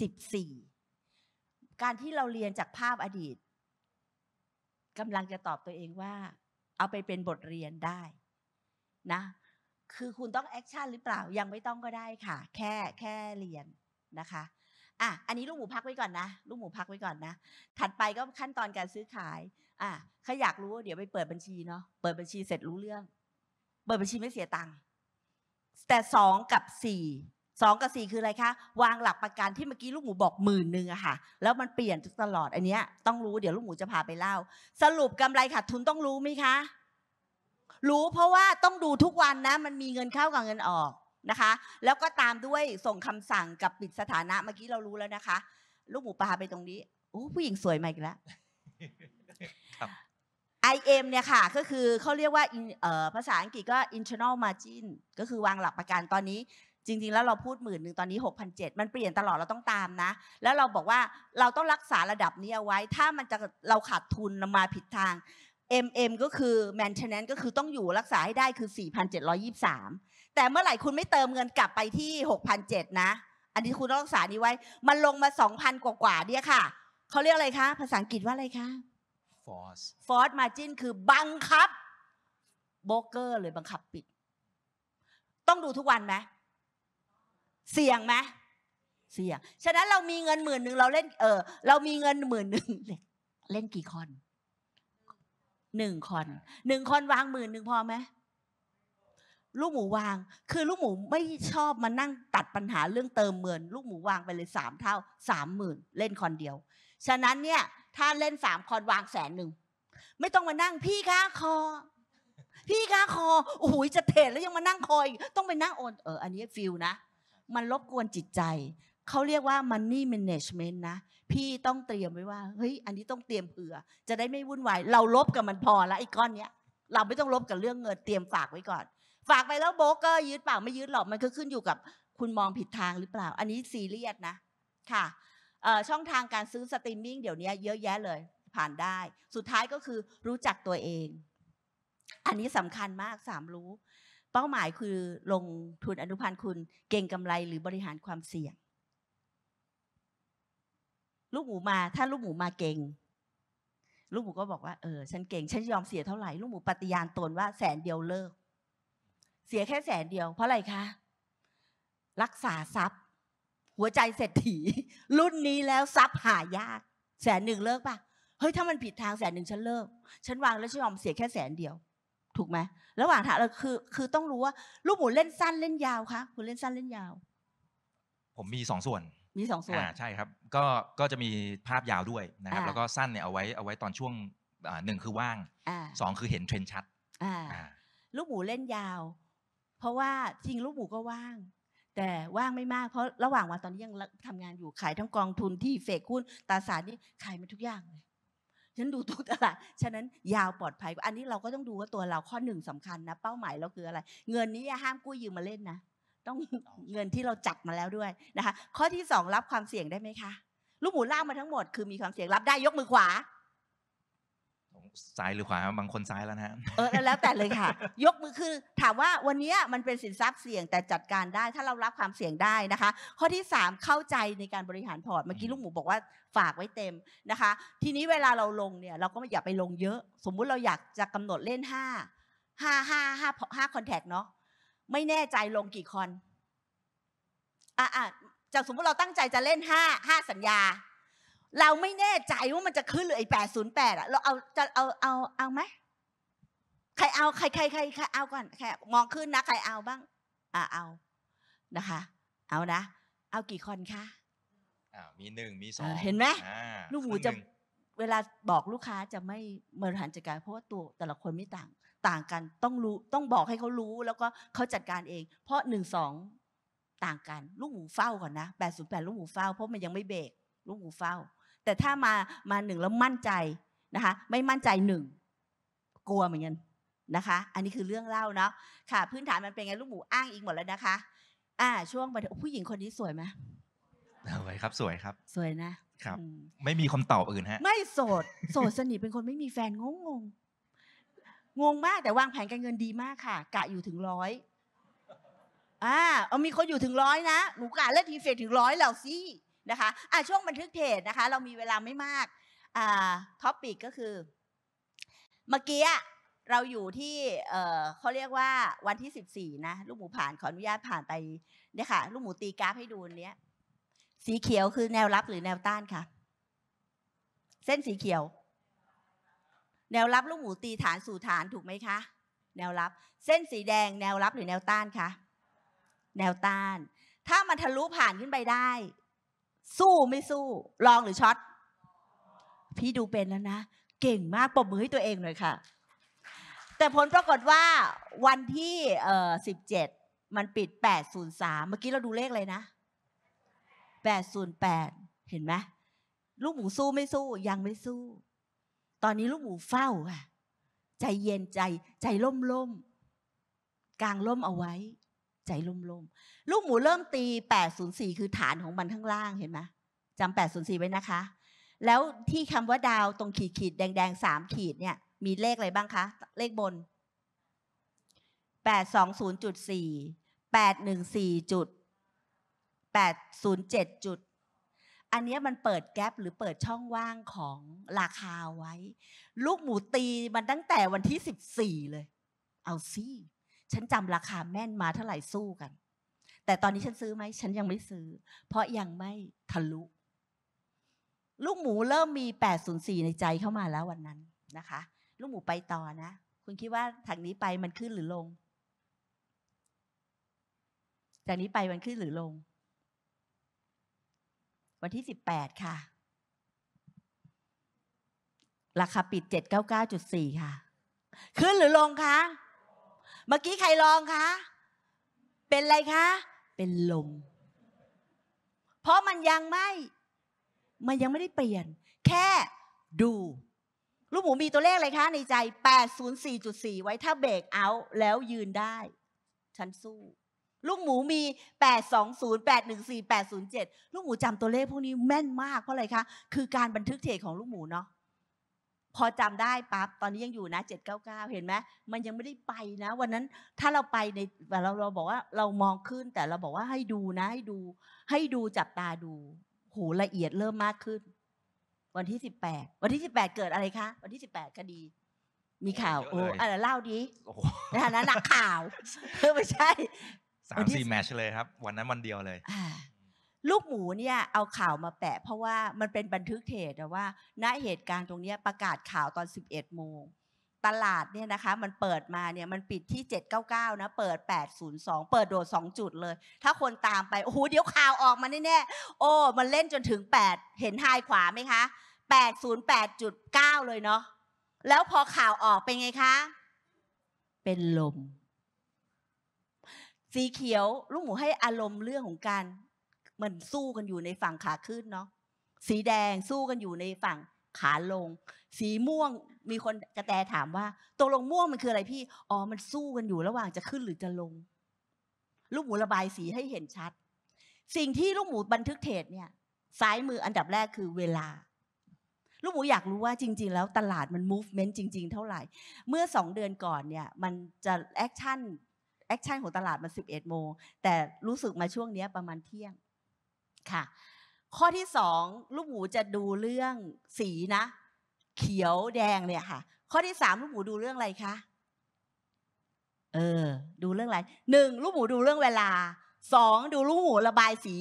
สิบสี่การที่เราเรียนจากภาพอดีต กำลังจะตอบตัวเองว่าเอาไปเป็นบทเรียนได้ นะ คือคุณต้องแอคชั่นหรือเปล่ายังไม่ต้องก็ได้ค่ะ แค่แค่เรียนนะคะอ่ะ อันนี้ลูกหมูพักไว้ก่อนนะ ลูกหมูพักไว้ก่อนนะ ถัดไปก็ขั้นตอนการซื้อขาย อ่ะใครอยากรู้ เดี๋ยวไปเปิดบัญชีเนาะ เปิดบัญชีเสร็จรู้เรื่อง เปิดบัญชีไม่เสียตังค์แต่สองกับสี่ สองกับสี่คืออะไรคะ วางหลักประกันที่เมื่อกี้ลูกหมูบอกหมื่นหนึ่งอะค่ะ แล้วมันเปลี่ยนตลอด อันเนี้ยต้องรู้ เดี๋ยวลูกหมูจะพาไปเล่า สรุปกำไรขาดทุนต้องรู้ไหมคะ รู้เพราะว่าต้องดูทุกวันนะ มันมีเงินเข้ากับเงินออกนะคะแล้วก็ตามด้วยส่งคำสั่งกับปิดสถานะเมื่อกี้เรารู้แล้วนะคะ ลูกหมูปลาไปตรงนี้ โอ้ผู้หญิงสวยมาอีกแล้ว IM เนี่ยค่ะก็คือเขาเรียกว่าภาษาอังกฤษก็ internal margin ก็คือวางหลักประกันตอนนี้จริงๆ แล้วเราพูดหมื่นหนึ่งตอนนี้ 6,700 มันเปลี่ยนตลอด เราต้องตามนะ แล้วเราบอกว่าเราต้องรักษาระดับนี้เอาไว้ ถ้ามันจะเราขาดทุนมาผิดทาง MM ก็คือ maintenance ก็คือต้องอยู่รักษาให้ได้คือ 4,723แต่เมื่อไหร่คุณไม่เติมเงินกลับไปที่6 0 0 นะ อันนี้คุณต้องรักษานี้ไว้ มันลงมา 2,000 กว่าๆเนี่ยค่ะ เขาเรียกอะไรคะ ภาษาอังกฤษว่าอะไรคะ force force margin คือบังคับ โบเกอร์เลยบังคับปิด ต้องดูทุกวันไหมเสี่ยงไหมเสี่ยง ฉะนั้นเรามีเงินหมื่นหนึ่ง เราเล่นเออเรามีเงินหมื่นหนึ่งเล่นกี่คอนหนึ่งคอนหนึ่งคอนวางหมื่นหนึ่งพอไหมลูกหมูวาง คือลูกหมูไม่ชอบมานั่งตัดปัญหาเรื่องเติมเงินลูกหมูวางไปเลยสามเท่าสามหมื่นเล่นคอนเดียว ฉะนั้นเนี่ย ถ้าเล่นสามคอนวางแสนหนึ่ง ไม่ต้องมานั่งพี่ค้าคอ พี่ค้าคอโอ้โหจะเทรดแล้วยังมานั่งคอยต้องไปนั่งโอนเอออันนี้ฟิลนะ มันรบกวนจิตใจ เขาเรียกว่า money management นะ พี่ต้องเตรียมไว้ว่าเฮ้ย อันนี้ต้องเตรียมเผื่อ จะได้ไม่วุ่นวายเราลบกับมันพอละไอ้ก้อนเนี้ยเราไม่ต้องลบกับเรื่องเงินเตรียมฝากไว้ก่อนฝากไปแล้วโบกเกอร์ยืดเปล่าไม่ยืดหรอก มันก็ขึ้นอยู่กับคุณมองผิดทางหรือเปล่า อันนี้ซีเรียสนะ ค่ะ ช่องทางการซื้อสตรีมมิ่งเดี๋ยวนี้เยอะแยะเลย ผ่านได้ สุดท้ายก็คือรู้จักตัวเอง อันนี้สำคัญมากสามรู้ เป้าหมายคือลงทุนอนุพันธ์คุณเก่งกำไรหรือบริหารความเสี่ยง ลูกหมูมาถ้าลูกหมูมาเก่ง ลูกหมูก็บอกว่าเออฉันเก่งฉันยอมเสียเท่าไหร่ลูกหมูปฏิญาณตนว่าแสนเดียวเลิกเสียแค่แสนเดียวเพราะอะไรคะ รักษาทรัพย์ หัวใจเศรษฐี รุ่นนี้แล้ว ทรัพย์หายาก แสนหนึ่งเลิกปะเฮ้ยถ้ามันผิดทางแสนหนึ่งฉันเลิกฉันวางแล้วฉันยอมเสียแค่แสนเดียว ถูกไหมระหว่างทางเราคือคือต้องรู้ว่าลูกหมูเล่นสั้นเล่นยาวคะคุณเล่นสั้นเล่นยาว ผมมีสองส่วน มีสองส่วนอ่าใช่ครับ ก็ก็จะมีภาพยาวด้วยนะครับแล้วก็สั้นเนี่ยเอาไว้เอาไว้ตอนช่วงหนึ่งคือว่างสองคือเห็นเทรนชัดลูกหมูเล่นยาวพราะว่าจริงลูกหมูก็ว่าง แต่ว่างไม่มาก เพราะระหว่างวันตอนนี้ยังทำงานอยู่ขายทั้งกองทุนที่เฟกหุ้นตาสารนี่ขายมาทุกอย่างเลยฉันดูตุกตลาดฉะนั้น ยาวปลอดภัยอันนี้เราก็ต้องดูว่าตัวเราข้อหนึ่งสำคัญนะ เป้าหมายเราคืออะไรเงินนี้ห้ามกู้ยืมมาเล่นนะต้องเงินที่เราจับมาแล้วด้วยนะคะ ข้อที่สองรับความเสี่ยงได้ไหมคะ ลูกหมูล่ามาทั้งหมด คือมีความเสี่ยงรับได้ยกมือขวาซ้ายหรือขวา บางคนซ้ายแล้วนะฮะเออ แล้วแต่เลยค่ะ ยกมือคือถามว่าวันนี้มันเป็นสินทรัพย์เสี่ยงแต่จัดการได้ถ้าเรารับความเสี่ยงได้นะคะ ข้อที่ 3 เข้าใจในการบริหารพอร์ตเมื่อกี้ลูกหมูบอกว่าฝากไว้เต็มนะคะ ทีนี้เวลาเราลงเนี่ย เราก็ไม่อยากไปลงเยอะ สมมุติเราอยากจะกำหนดเล่น5 5 5 5 5คอนแทคเนาะไม่แน่ใจลงกี่คอนอ่ะอ่ะจากสมมุติเราตั้งใจจะเล่น5 5สัญญาเราไม่แน่ใจว่ามันจะขึ้นหรือไอ้แปดศูนย์แปดอะเราเอาจะเอา เอาเอาไหม ใครเอาใครใครใครใครเอาก่อนใครมองขึ้นนะใครเอาบ้าง อ่าเอานะคะ เอานะเอากี่คนคะอ่ามีหนึ่งมีสองเห็นไหมลูกหมูจะเวลาบอกลูกค้าจะไม่บริหารจัดการเพราะว่าตัวแต่ละคนไม่ต่าง ต่างกันต้องรู้ต้องบอกให้เขารู้แล้วก็เขาจัดการเอง เพราะหนึ่งสองต่างกันลูกหมูเฝ้าก่อนนะแปดศูนย์แปดลูกหมูเฝ้าเพราะมันยังไม่เบรกลูกหมูเฝ้าแต่ถ้ามามาหนึ่งแล้วมั่นใจนะคะ ไม่มั่นใจหนึ่งกลัวเหมือนกันนะคะ อันนี้คือเรื่องเล่าเนาะค่ะ พื้นฐานมันเป็นไงลูกหมูอ้างอีกหมดแล้วนะคะ อ่า ช่วงผู้หญิงคนนี้สวยไหมสวยครับสวยครับ สวยนะครับ ไม่มีคำตอบอื่นฮะไม่โสด โสดสนิทเป็นคนไม่มีแฟนงงงงงงมากแต่วางแผนการเงินดีมากค่ะ กะอยู่ถึงร้อยอ่าเอามีคนอยู่ถึงร้อยนะหนูกะเล่นทีเฟสถึงร้อยแล้วสินะคะะช่วงบันทึกเทรดนะคะ เรามีเวลาไม่มากอท็อปปิกก็คือ เมื่อกี้เราอยู่ที่เขาเรียกว่า วันที่ 14นะ ลูกหมูผ่านขออนุญาตผ่านไปเนี่ยค่ะ ลูกหมูตีกราฟให้ดูเนี้ย สีเขียวคือแนวรับหรือแนวต้านค่ะเส้นสีเขียว แนวรับ ลูกหมูตีฐานสู่ฐานถูกไหมคะ แนวรับ เส้นสีแดงแนวรับหรือแนวต้านคะ แนวต้าน ถ้ามันทะลุผ่านขึ้นไปได้สู้ไม่สู้ ลองหรือช็อต พี่ดูเป็นแล้วนะ เก่งมากปมมือให้ตัวเองหน่อยค่ะ แต่ผลปรากฏว่า วันที่เอ่อสิบเจ็ดมันปิดแปดศูนย์สามเมื่อกี้เราดูเลขเลยนะแปดศูนย์แปดเห็นไหมลูกหมูสู้ไม่สู้ ยังไม่สู้ ตอนนี้ลูกหมูเฝ้าค่ะใจเย็นใจ ใจล่มล่ม กลางล่มเอาไว้ใจลุ่มๆลูกหมูเริ่มตี 804 คือฐานของมันข้างล่างเห็นไหม จำ804 ไว้นะคะ แล้วที่คำว่าดาวตรงขีดขีดแดงๆมขีดเนี่ย มีเลขอะไรบ้างคะ เลขบน 820.4 814จุด807จุด อันนี้มันเปิดแกลบหรือเปิดช่องว่างของราคาไว้ ลูกหมูตีมันตั้งแต่วันที่ 14 เลย เอาซี่ฉันจำราคาแม่นมาเท่าไหร่สู้กัน แต่ตอนนี้ฉันซื้อไหม ฉันยังไม่ซื้อ เพราะยังไม่ทะลุ ลูกหมูเริ่มมี 804 ในใจเข้ามาแล้ววันนั้นนะคะ ลูกหมูไปต่อนะ คุณคิดว่าถังนี้ไปมันขึ้นหรือลงจากนี้ไปมันขึ้นหรือลง วันที่ 18ค่ะ ราคาปิด 799.4 ค่ะ ขึ้นหรือลงคะเมื่อกี้ใครลองคะ เป็นอะไรคะ เป็นลม เพราะมันยังไม่ มันยังไม่ได้เปลี่ยน แค่ดู ลูกหมูมีตัวเลขอะไรคะในใจ 804.4 ไว้ถ้าเบรกเอา แล้วยืนได้ ฉันสู้ ลูกหมูมี820 814 807 ลูกหมูจำตัวเลขพวกนี้แม่นมาก เพราะอะไรคะ คือการบันทึกเทรดของลูกหมูเนาะพอจำได้ปั๊บตอนนี้ยังอยู่นะ799 เห็นไหมมันยังไม่ได้ไปนะ วันนั้นถ้าเราไปในเราเราบอกว่าเรามองขึ้น แต่เราบอกว่าให้ดูนะ ให้ดู ให้ดูจับตาดูโหละเอียดเริ่มมากขึ้น วันที่ 18วันที่18เกิดอะไรคะ วันที่ 18คดี มีข่าวโอ้อะไรเล่าดีนะานะนักข่าวไม่ใช่สามสี่แมชเลยครับ วันนั้นวันเดียวเลยลูกหมูเนี่ยเอาข่าวมาแปะ เพราะว่ามันเป็นบันทึกเหตุว่า ณเหตุการณ์ตรงนี้ประกาศข่าวตอน 11โมงตลาดเนี่ยนะคะ มันเปิดมาเนี่ยมันปิดที่ 799นะเปิด 802 เปิดโดด 2 จุดเลย ถ้าคนตามไป โอ้โห เดี๋ยวข่าวออกมาแน่แน่ โอ้มันเล่นจนถึง 8 เห็นไฮขวาไหมคะ 808.9 เลยเนาะแล้วพอข่าวออกเป็นไงคะ เป็นลมสีเขียว ลูกหมูให้อารมณ์เรื่องของการมันสู้กันอยู่ในฝั่งขาขึ้นเนาะ สีแดงสู้กันอยู่ในฝั่งขาลง สีม่วงมีคนกระแตถามว่าตกลงม่วงมันคืออะไรพี่ อ๋อ มันสู้กันอยู่ระหว่างจะขึ้นหรือจะลง ลูกหมูระบายสีให้เห็นชัด สิ่งที่ลูกหมูบันทึกเทรดเนี่ย ซ้ายมืออันดับแรกคือเวลา ลูกหมูอยากรู้ว่าจริง ๆแล้วตลาดมัน movement จริงๆเท่าไหร่ เมื่อ2เดือนก่อนเนี่ย มันจะแอคชั่น แอคชั่นของตลาดมัน11โมงแต่รู้สึกมาช่วงนี้ประมาณเที่ยงค่ะ ข้อที่สองลูกหมูจะดูเรื่องสีนะเขียวแดงเนี่ยค่ะ ข้อที่สามลูกหมูดูเรื่องอะไรคะเออ ดูเรื่องอะไรหนึ่งลูกหมูดูเรื่องเวลาสองดูลูกหมูระบายสี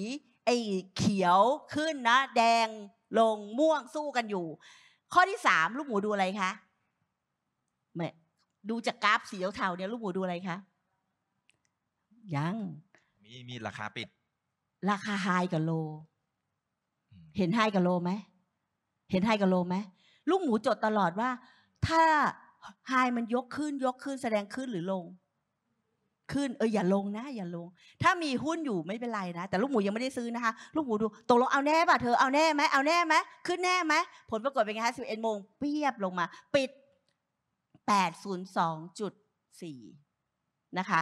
ไอ้เขียวขึ้นนะแดงลงม่วงสู้กันอยู่ ข้อที่สามลูกหมูดูอะไรคะแม่ดูจากกราฟสีเทาเนี่ยลูกหมูดูอะไรคะยังมีมีราคาปิดราคาไฮกับโล เห็นไฮกับโลไหมเห็นไฮกับโลไหม ลูกหมูจดตลอดว่า ถ้าไฮมันยกขึ้นยกขึ้นแสดงขึ้นหรือลง ขึ้น เอออย่าลงนะ อย่าลง ถ้ามีหุ้นอยู่ไม่เป็นไรนะ แต่ลูกหมูยังไม่ได้ซื้อนะคะ ลูกหมูดูตกลงเอาแน่ป่ะเธอเอาแน่ไหมเอาแน่ไหม ขึ้นแน่ไหมผลปรากฏเป็นไงคะสิบเอ็ดโมงเปียบลงมา ปิดแปดศูนย์สองจุดสี่นะคะ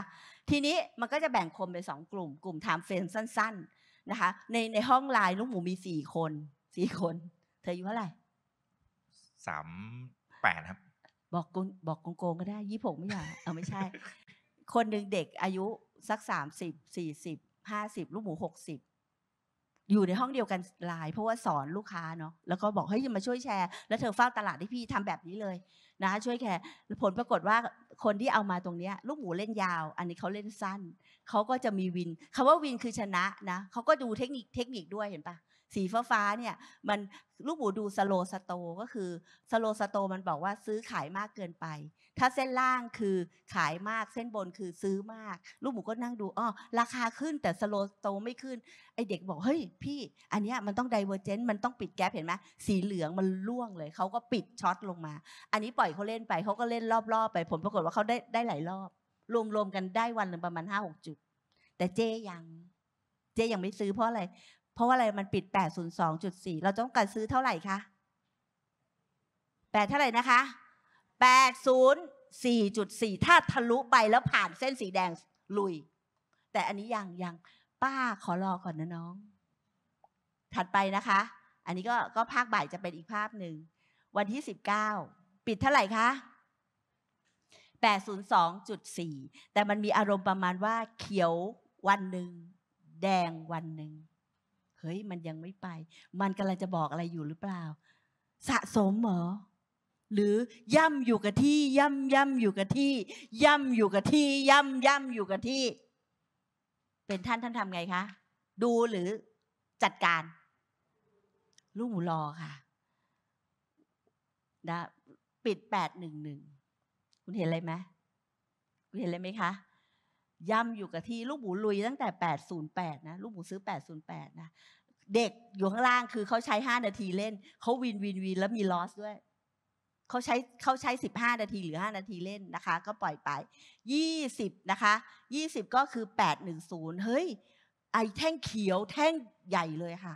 ทีนี้มันก็จะแบ่งคนเป็นสองกลุ่มกลุ่มถามเฟรนสั้น ๆนะคะ ในในห้องไลน์ลูกหมูมีสี่คนสี่คน เธออายู่เท่าไหร่สามแปดครับ บอกกงบอกโกงก็ได้ยี่หกไม่อยากเอาไม่ใช่ คนหนึ่งเด็กอายุสักสามสิบสี่สิบห้าสิบลูกหมูหกสิบอยู่ในห้องเดียวกันหลาย เพราะว่าสอนลูกค้าเนาะแล้วก็บอก เฮ้ยมาช่วยแชร์ แล้วเธอเฝ้าตลาดให้พี่ทำแบบนี้เลยนะช่วยแชร์ผลปรากฏว่าคนที่เอามาตรงเนี้ยลูกหมูเล่นยาว อันนี้เขาเล่นสั้น เขาก็จะมีวินคำว่าวินคือชนะนะ เขาก็ดูเทคนิคเทคนิคด้วยเห็นปะสีฟ้าฟ้าเนี่ย มันลูกหมูดูสโลสโตก็คือสโลสโตมันบอกว่าซื้อขายมากเกินไป ถ้าเส้นล่างคือขายมากเส้นบนคือซื้อมาก ลูกหมูก็นั่งดูอ๋อราคาขึ้นแต่สโลสโตไม่ขึ้น ไอเด็กบอก เฮ้ยพี่ อันนี้มันต้องไดเวอร์เจนต์มันต้องปิดแก๊ปเห็นไหมสีเหลืองมันล่วงเลย เขาก็ปิดช็อตลงมา อันนี้ปล่อยเขาเล่นไป เขาก็เล่นรอบๆไปผลปรากฏว่าเขาได้ได้หลายรอบ รวมๆกันได้วันหนึ่งประมาณห้าหกจุดแต่เจ๊ยัง เจ๊ยังไม่ซื้อเพราะอะไรเพราะว่าอะไรมันปิด 802.4 เราต้องการซื้อเท่าไหร่คะ8เท่าไหร่นะคะ804.4ถ้าทะลุไปแล้วผ่านเส้นสีแดง ลุย แต่อันนี้ยังยังป้าขอรอก่อนนะน้อง ถัดไปนะคะ อันนี้ก็ก็ภาคบ่ายจะเป็นอีกภาพหนึ่ง วันที่19ปิดเท่าไหร่คะ802.4 แต่มันมีอารมณ์ประมาณว่าเขียววันหนึ่ง แดงวันหนึ่งเฮ้ยมันยังไม่ไป มันกำลังจะบอกอะไรอยู่หรือเปล่า สะสมเหรอหรือย่ำอยู่กับที่ ย่ำย่ำอยู่กับที่ ย่ำอยู่กับที่ย่ำย่ำอยู่กับที่ เป็นท่านท่านทำไงคะ ดูหรือจัดการ ลูกหมูรอค่ะนะปิดแปดหนึ่งหนึ่งคุณเห็นอะไรไหมคุณเห็นอะไรไหมคะย่ำอยู่กับที่ลูกหมูลุยตั้งแต่ 808 นะ ลูกหมูซื้อ 808 นะ เด็กอยู่ข้างล่างคือเขาใช้ 5 นาทีเล่น เขาวินวินวินแล้วมีลอสด้วยเขาใช้เขาใช้ 15 นาทีหรือ 5 นาทีเล่นนะคะ ก็ปล่อยไป 20 นะคะ 20 ก็คือ 810 เฮ้ย ไอแท่งเขียวแท่งใหญ่เลยค่ะ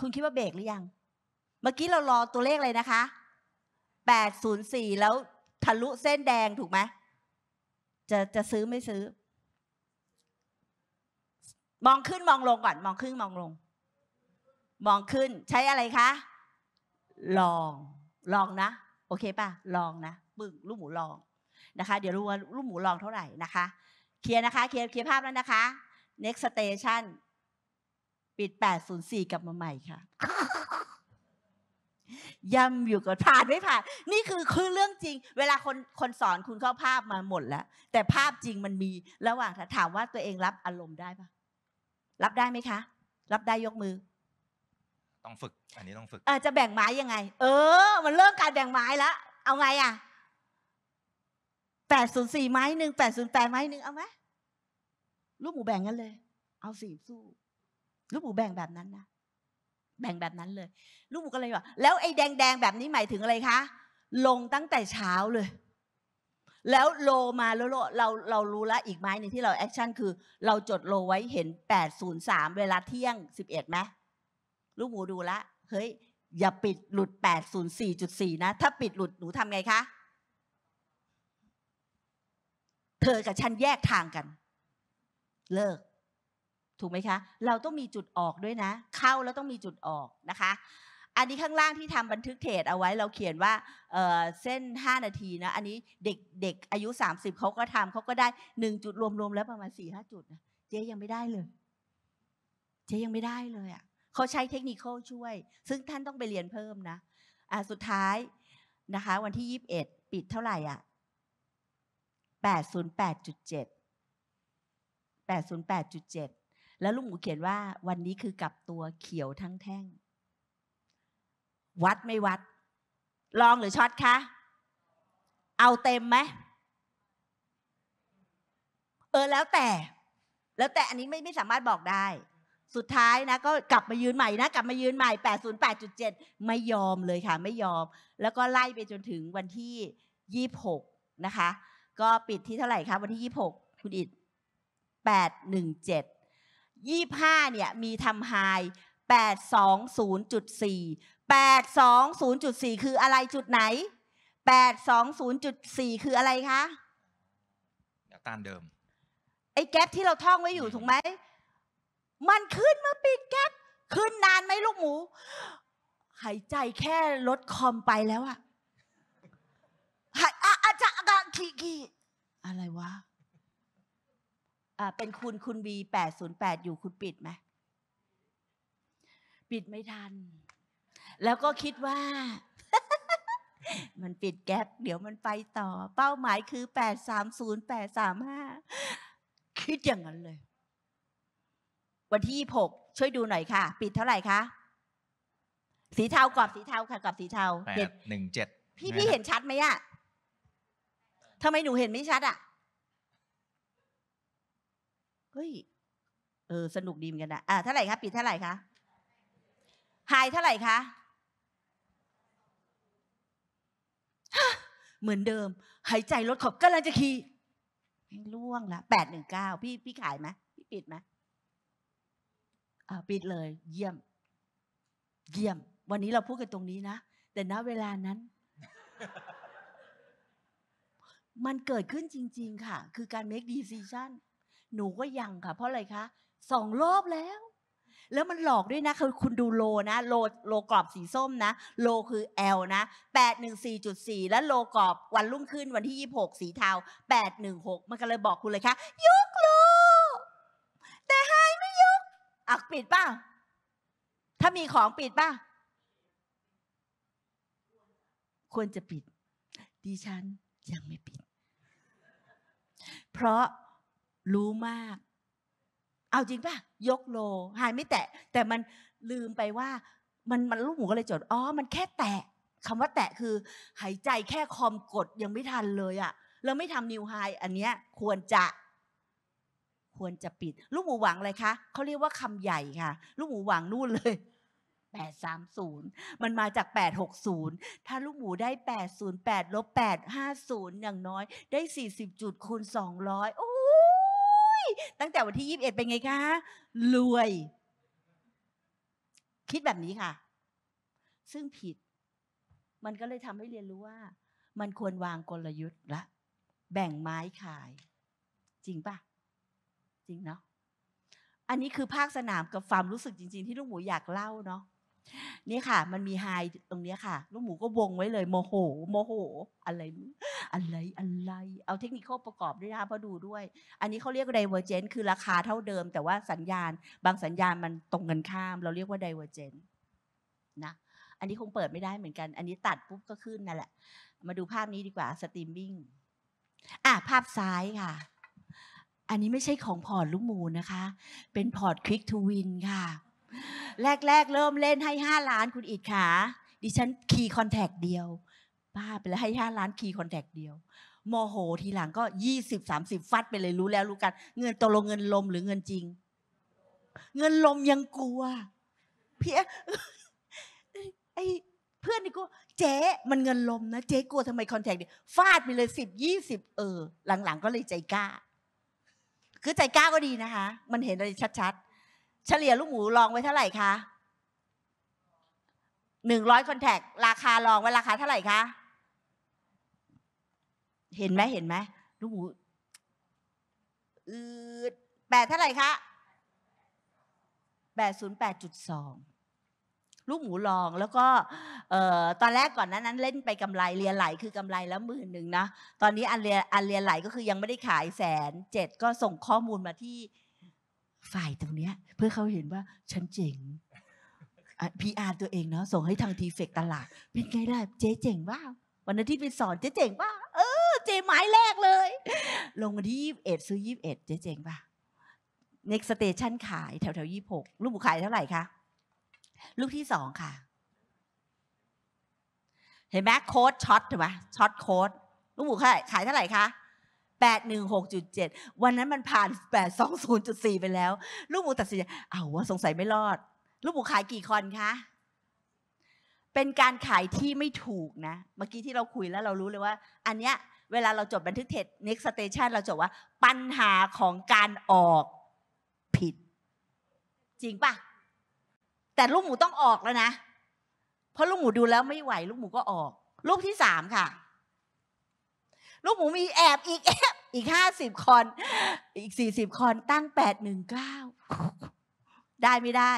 คุณคิดว่าเบรกหรือยัง เมื่อกี้เรารอตัวเลขเลยนะคะ 804 แล้วทะลุเส้นแดงถูกไหมจะจะซื้อไม่ซื้อมองขึ้นมองลงก่อน มองขึ้นมองลง มองขึ้นใช้อะไรคะ ลองลองนะ โอเคป่ะ ลองนะบึ้งลูกหมูลองนะคะ เดี๋ยวรู้ว่า ลูกหมูลองเท่าไหร่นะคะ เคลียร์นะคะเคลียร์เคลียร์ภาพแล้วนะคะ next station ปิด 804 กลับมาใหม่ค่ะย่ำอยู่กับผ่านไม่ผ่าน นี่คือคือเรื่องจริง เวลาคนคนสอนคุณเข้าภาพมาหมดแล้ว แต่ภาพจริงมันมี ระหว่างถามว่าตัวเองรับอารมณ์ได้ปะรับได้ไหมคะ รับได้ยกมือ ต้องฝึก อันนี้ต้องฝึกอจะแบ่งไม้ยังไง เออ มันเริ่มการแบ่งไม้แล้ว เอาไงอ่ะ แปดศูนย์สี่ไม้หนึ่งแปดศูนย์แปดไม้หนึ่งเอาไหมลูกหมูแบ่งกันเลย เอาสี่สู้ ลูกหมูแบ่งแบบนั้นนะ แบ่งแบบนั้นเลย ลูกหมูก็เลยว่าแล้วไอ้แดงๆแบบนี้หมายถึงอะไรคะ ลงตั้งแต่เช้าเลยแล้วโลมาแล้วเราเรารู้ละอีกไม้หนึ่งที่เราแอคชั่นคือ เราจดโลไว้เห็นแปดศูนย์สามเวลาเที่ยงสิบเ็ดไหมลูกหมูดูละเฮ้ย อย่าปิดหลุดแดสี่นะ ถ้าปิดหลุดหนูทำไงคะ เธอกับฉันแยกทางกัน เลิก ถูกไหมคะ เราต้องมีจุดออกด้วยนะ เข้าแล้วต้องมีจุดออกนะคะอันนี้ข้างล่างที่ทำบันทึกเทรดเอาไว้ เราเขียนว่าเเส้น 5 นาทีนะอันนี้เด็กเด็กอายุ 30เขาก็ทำเขาก็ได้ 1 จุดรวมๆ แล้วประมาณ4ี่ห้าจุดเจ๊ยังไม่ได้เลย เจ๊ยังไม่ได้เลยอะ่ะเขาใช้เทคนิคช่วย ซึ่งท่านต้องไปเรียนเพิ่มนะอ่าสุดท้ายนะคะ วันที่ 21 ปิดเท่าไหร่อ่ะ808.7 808.7 แล้วลุงหมูเขียนว่า วันนี้คือกลับตัวเขียวทั้งแท่งวัดไม่วัด ลองหรือช็อตคะเอาเต็มไหมเออ แล้วแต่ แล้วแต่อันนี้ไม่ไม่สามารถบอกได้ สุดท้ายนะก็กลับมายืนใหม่นะกลับมายืนใหม่แแปปดดดศูนย์จุเจ็ดไม่ยอมเลยค่ะ ไม่ยอม แล้วก็ไล่ไปจนถึงวันที่ยี่บหกนะคะ ก็ปิดที่เท่าไหร่คะวันที่ยี่บหกคุณอิดแปดหนึ่งเจ็ดยี่ห้าเนี่ยมีทำไฮดสี่820.4 คืออะไรจุดไหน 820.4 คืออะไรคะแนวต้านเดิม ไอ้แก๊ปที่เราท่องไว้อยู่ ถูกไหม มันขึ้นมาปิดแก๊ปขึ้นนานไหมลูกหมู หายใจแค่ลดคอมไปแล้วอะหายอะอะจะกะีกีอะไรวะอ่าเป็นคุณคุณบีแปดศูนย์แปดอยู่คุณปิดไหม ปิดไม่ทันแล้วก็คิดว่า มันปิดแก๊สเดี๋ยวมันไปต่อ เป้าหมายคือแปดสามศูนย์แปดสามห้าคิดอย่างนั้นเลย วันที่ยี่หกช่วยดูหน่อยค่ะ ปิดเท่าไหร่คะ สีเทากรอบสีเทาค่ะกรอบสีเทาเจ็ดหนึ่งเจ็ดพี่พี่เห็นชัดไหมอะทำไมหนูเห็นไม่ชัดอะเฮ้ยเออสนุกดีเหมือนกันอะอ่าเท่าไหร่คะปิดเท่าไหร่คะหายเท่าไหร่คะเหมือนเดิม หายใจลดขอบก็ลังจะขี่ไม่ล่วงละแปดหนึ่งเก้าพี่พี่ขายไหมพี่ปิดไหมอ่าปิดเลย เยี่ยม เยี่ยม วันนี้เราพูดกันตรงนี้นะ แต่ณเวลานั้น มันเกิดขึ้นจริงๆค่ะ คือการ make decision หนูก็ยังค่ะ เพราะอะไรคะสองรอบแล้วแล้วมันหลอกด้วยนะคือคุณดูโลนะโลโลกรอบสีส้มนะ โลคือ L นะ 814.4 แล้วโลกรอบวันรุ่งขึ้นวันที่26สีเทา 816 มันก็เลยบอกคุณเลยค่ะ ยุกโลแต่ไฮไม่ยุกอักปิดป่ะ ถ้ามีของปิดป่ะ ควรจะปิด ดิฉันยังไม่ปิด เพราะรู้มากเอาจริงป่ะ ยกโลหายไม่แตะ แต่มันลืมไปว่า มันมันลูกหมูก็เลยจด อ๋อ มันแค่แตะคำว่าแตะคือ หายใจแค่คอมกดยังไม่ทันเลยอะแล้วไม่ทำนิวไฮอันเนี้ย ควรจะ ควรจะปิด ลูกหมูหวังอะไรคะเขาเรียกว่าคำใหญ่ค่ะ ลูกหมูหวังนู่นเลย 830 มันมาจาก 860 ถ้าลูกหมูได้ 808ลบ850 อย่างน้อย ได้ 40จุดคูณ200โอ้ตั้งแต่วันที่ยีิบเป็นไงคะ รวย คิดแบบนี้ค่ะ ซึ่งผิด มันก็เลยทำให้เรียนรู้ว่า มันควรวางกลยุทธ์ละ แบ่งไม้ขาย จริงปะ จริงเนาะ อันนี้คือภาคสนามกับความรู้สึกจริงๆ ที่ลูกหมูอยากเล่าเนาะ นี่ค่ะ มันมีไฮตรงนี้ค่ะ ลูกหมูก็วงไว้เลย โมโห โมโห อะไรอะไรอะไรเอาเทคนิคประกอบด้วยนะะเพราะดูด้วย อันนี้เขาเรียกไดเวอร์เจนคือราคาเท่าเดิมแต่ว่าสัญญาณ บางสัญญาณมันตรงกันข้าม เราเรียกว่าไดเวอร์เจนนะ อันนี้คงเปิดไม่ได้เหมือนกัน อันนี้ตัดปุ๊บก็ขึ้นนั่นแหละ มาดูภาพนี้ดีกว่าสตรีมมิ่งอ่ะ ภาพซ้ายค่ะ อันนี้ไม่ใช่ของพอร์ตลูกหมูนะคะ เป็นพอร์ตคลิกทูวินค่ะแรก ๆเริ่มเล่นให้5ล้านคุณอิดขาดิฉันคีย์คอนแทคเดียวป้าไปแล้วให้ห้าล้านคีย์คอนแทคเดียว โมโหทีหลังก็ยี่สิบสามสิบฟัดไปเลยรู้แล้วรู้กัน เงินตกลงเงินลมหรือเงินจริง เงินลมยังกลัว เพี้ยไอเพื่อนนี่กูเจ๊มันเงินลมนะ เจ๊กลัวทำไมคอนแทคเดียวฟาดไปเลยสิบยี่สิบเออหลังๆก็เลยใจกล้า คือใจกล้าก็ดีนะคะ มันเห็นอะไรชัดๆ เฉลี่ยลูกหมูลองไว้เท่าไหร่คะหนึ่งร้อยคอนแทคราคาลองว้ราคาเท่าไหร่คะ เห็นไหมเห็นไหมลูกหมูอืดแปดเท่าไหร่คะแปดศูนย์แปดจุดสองลูกหมูลองแล้วก็ตอนแรกก่อนนั้นนั้นเล่นไปกำไรเรียนไหลคือกำไรแล้วหมื่นหนึ่งนะ ตอนนี้อันเรียอันเรียนไหลก็คือยังไม่ได้ขายแสนเจ็ดก็ส่งข้อมูลมาที่ฝ่ายตรงเนี้ย เพื่อเขาเห็นว่าฉันเจ๋งพีอาร์ตัวเองเนาะส่งให้ทางทีเฟกตลาด เป็นไงล่ะเจ๊เจ๋งว่าวันนั้นที่ไปสอนเจ๊เจ๋งว่าเออ เจ๊ไม้แรกเลย ลงมาที่ยี่สิบเอ็ดซื้อยี่สิบเอ็ดเจ๊เจ๋งป่ะ next station ขาย แถวแถวยี่หกลูกหมูขายเท่าไหร่คะลูกที่สองค่ะ เห็นไหมโค้ดช็อตถูกไหมช็อตโค้ด ลูกหมูขายขายเท่าไหร่คะแปดหนึ่งหกจุดเจ็ดวันนั้นมันผ่านแปดสองศูนย์จุดสี่ไปแล้ว ลูกหมูตัดสินใจเอาว่าสงสัยไม่รอดลูกหมูขายกี่คอนคะ เป็นการขายที่ไม่ถูกนะ เมื่อกี้ที่เราคุยแล้วเรารู้เลยว่า อันเนี้ย เวลาเราจดบันทึกเทศ next station เราจดว่าปัญหาของการออกผิด จริงปะแต่ลูกหมูต้องออกแล้วนะ เพราะลูกหมูดูแล้วไม่ไหว ลูกหมูก็ออกรูปที่สามค่ะ ลูกหมูมีแอบอีกแอบอีกห้าสิบคอน อีกสี่สิบคอนตั้งแปดหนึ่งเก้าได้ไม่ได้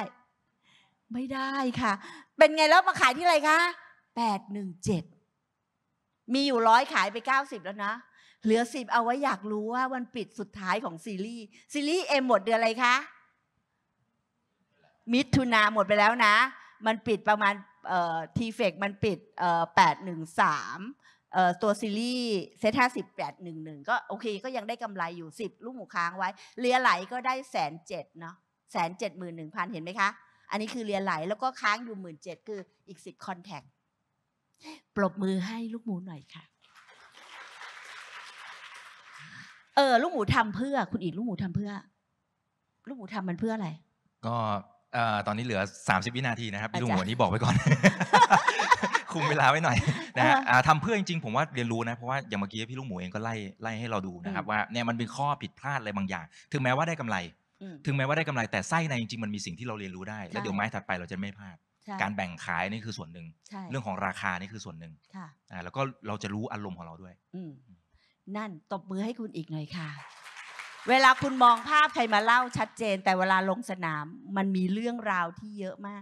ไม่ได้ค่ะ เป็นไงแล้ว มาขายที่ไรคะแปดหนึ่งเจ็ด มีอยู่ร้อยขายไปเก้าสิบแล้วนะ เหลือสิบเอาไว้อยากรู้ว่า วันปิดสุดท้ายของซีรีส์ซีรีส์เอหมดเดือนอะไรคะ มิถุนาหมดไปแล้วนะ มันปิดประมาณทีเฟกมันปิดแปดหนึ่งสามตัวซีรีส์เซตห้าสิบแปดหนึ่งหนึ่งก็โอเค ก็ยังได้กำไรอยู่สิบลูกหมูค้างไว้เลียไหลก็ได้แสนเจ็ดเนาะแสนเจ็ดหมื่นหนึ่งพันเห็นไหมคะอันนี้คือเรียนไหลแล้วก็ค้างอยู่หมื่นเจ็ดคืออีกสิบคอนแทคปรบมือให้ลูกหมูหน่อยค่ะ เออลูกหมูทำเพื่อ คุณอีกลูกหมูทำเพื่อ ลูกหมูทำมันเพื่ออะไร ก็ตอนนี้เหลือสสามิบวินาทีนะครับพี่ลูกหมูนี้บอกไว้ก่อน คุมเวลาไว้หน่อย นะฮะทำเพื่อจริงๆผมว่าเรียนรู้นะ เพราะว่าอย่างเมื่อกี้พี่ลูกหมูเองก็ไล่ไล่ให้เราดูนะครับ ว่าเนี่ยมันเป็นข้อผิดพลาดอะไรบางอย่าง ถึงแม้ว่าได้กำไรถึงแม้ว่าได้กำไรแต่ไส้ในจริงๆ มันมีสิ่งที่เราเรียนรู้ได้ แล้วเดี๋ยวไม้ถัดไปเราจะไม่พลาดการแบ่งขายนี่คือส่วนหนึ่งเรื่องของราคานี่คือส่วนหนึ่งอ่าแล้วก็เราจะรู้อารมณ์ของเราด้วยนั่นตบมือให้คุณอีกหน่อยค่ะ เวลาคุณมองภาพใครมาเล่าชัดเจน แต่เวลาลงสนาม มันมีเรื่องราวที่เยอะมาก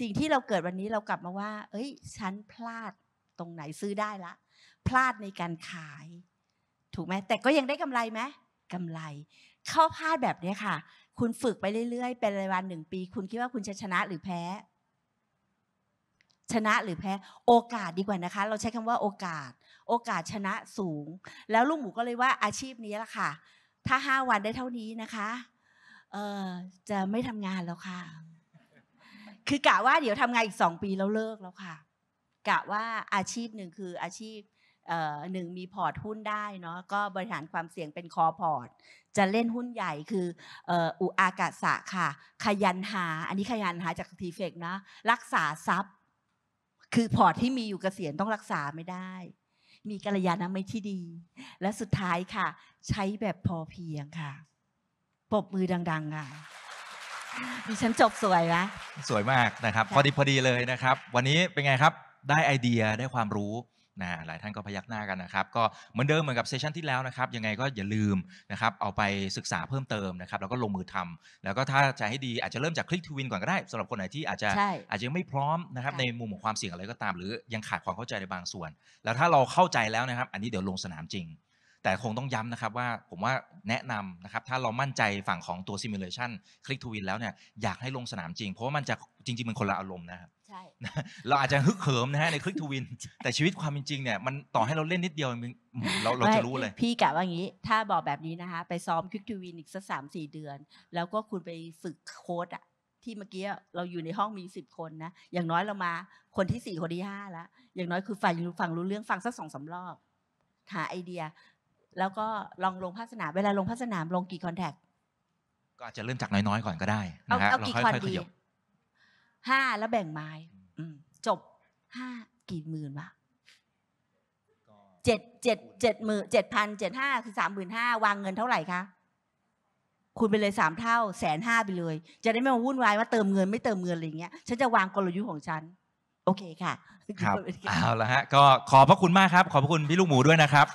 สิ่งที่เราเกิดวันนี้เรากลับมาว่า เอ้ยฉันพลาดตรงไหนซื้อได้ละ พลาดในการขาย ถูกไหมแต่ก็ยังได้กำไรไหมกำไร เข้าพลาดแบบนี้ค่ะคุณฝึกไปเรื่อยๆ เป็นรายวันหนึ่งปี คุณคิดว่าคุณจะชนะหรือแพ้ ชนะหรือแพ้ โอกาสดีกว่านะคะ เราใช้คำว่า โอกาส โอกาสชนะสูง แล้วลูกหมูก็เลยว่าอาชีพนี้ละค่ะ ถ้าห้าวันได้เท่านี้นะคะ เออจะไม่ทำงานแล้วค่ะ คือกะว่า เดี๋ยวทำงานอีกสองปีแล้วเลิกแล้วค่ะ กะว่าอาชีพหนึ่งคือ อาชีพหนึ่งมีพอร์ตหุ้นได้เนาะก็บริหารความเสี่ยงเป็นคอพอร์ต จะเล่นหุ้นใหญ่คืออุอากาศะค่ะ ขยันหา อันนี้ขยันหาจากทีเฟกนะ รักษาทรัพย์ คือพอร์ตที่มีอยู่เกษียณต้องรักษาไม่ได้ มีกระยาณมิตรที่ดี และสุดท้ายค่ะ ใช้แบบพอเพียงค่ะ ปบมือดังๆค่ะดิฉันจบสวยไหมสวยมากนะครับ พอดีพอดีเลยนะครับ วันนี้เป็นไงครับได้ไอเดียได้ความรู้นะหลายท่านก็พยักหน้ากันนะครับ ก็เหมือนเดิมเหมือนกับเซสชันที่แล้วนะครับยังไงก็อย่าลืมนะครับเอาไปศึกษาเพิ่มเติมนะครับแล้วก็ลงมือทำ แล้วก็ถ้าจะให้ดี อาจจะเริ่มจากคลิกทวินก่อนก็ได้สำหรับคนไหนที่อาจจะอาจจะยังไม่พร้อมนะครับในมุมของความเสี่ยงอะไรก็ตาม หรือยังขาดความเข้าใจในบางส่วน แล้วถ้าเราเข้าใจแล้วนะครับ อันนี้เดี๋ยวลงสนามจริง แต่คงต้องย้ำนะครับว่าผมว่าแนะนำนะครับถ้าเรามั่นใจฝั่งของตัวซิมูเลชันคลิกทวินแล้วเนี่ยอยากให้ลงสนามจริง เพราะว่ามันจะจริงๆมันคนละอารมณ์นะครับใช่ เราอาจจะฮึกเหิมนะฮะในคลิกทูวิน แต่ชีวิตความจริงเนี่ยมันต่อให้เราเล่นนิดเดียว เราเราจะรู้เลย พี่กะว่างี้ ถ้าบอกแบบนี้นะคะไปซ้อมคลิกทูวินอีกสักสามสี่เดือน แล้วก็คุณไปฝึกโค้ดอะที่เมื่อกี้เราอยู่ในห้องมีสิบคนนะอย่างน้อยเรามาคนที่สี่คนที่ห้าแล้ว อย่างน้อยคือฟังฟังรู้เรื่องฟังสักสองสารอบ หาไอเดีย แล้วก็ลองลงภาฒสนามเวลาลงภาฒสนามลงกี่คอนแทคก็อาจจะเริ่มจากน้อยๆก่อนก็ได้นะครับเราค่อยๆขยับห้าแล้วแบ่งไม้จบห้ากี่หมื่นวะเจ็ดเจ็ดเจ็ดหมื่นเจ็ดพันเจ็ดห้าคือสามหมื่นห้าวางเงินเท่าไหร่คะคุณไปเลยสามเท่า แสนห้าไปเลย จะได้ไม่มาวุ่นวายว่าเติมเงินไม่เติมเงินอะไรเงี้ย ฉันจะวางกลยุทธ์ของฉัน โอเคค่ะ ครับเอาละฮะ ก็ ขอบพระคุณมากครับ ขอบพระคุณพี่ลูกหมูด้วยนะครับ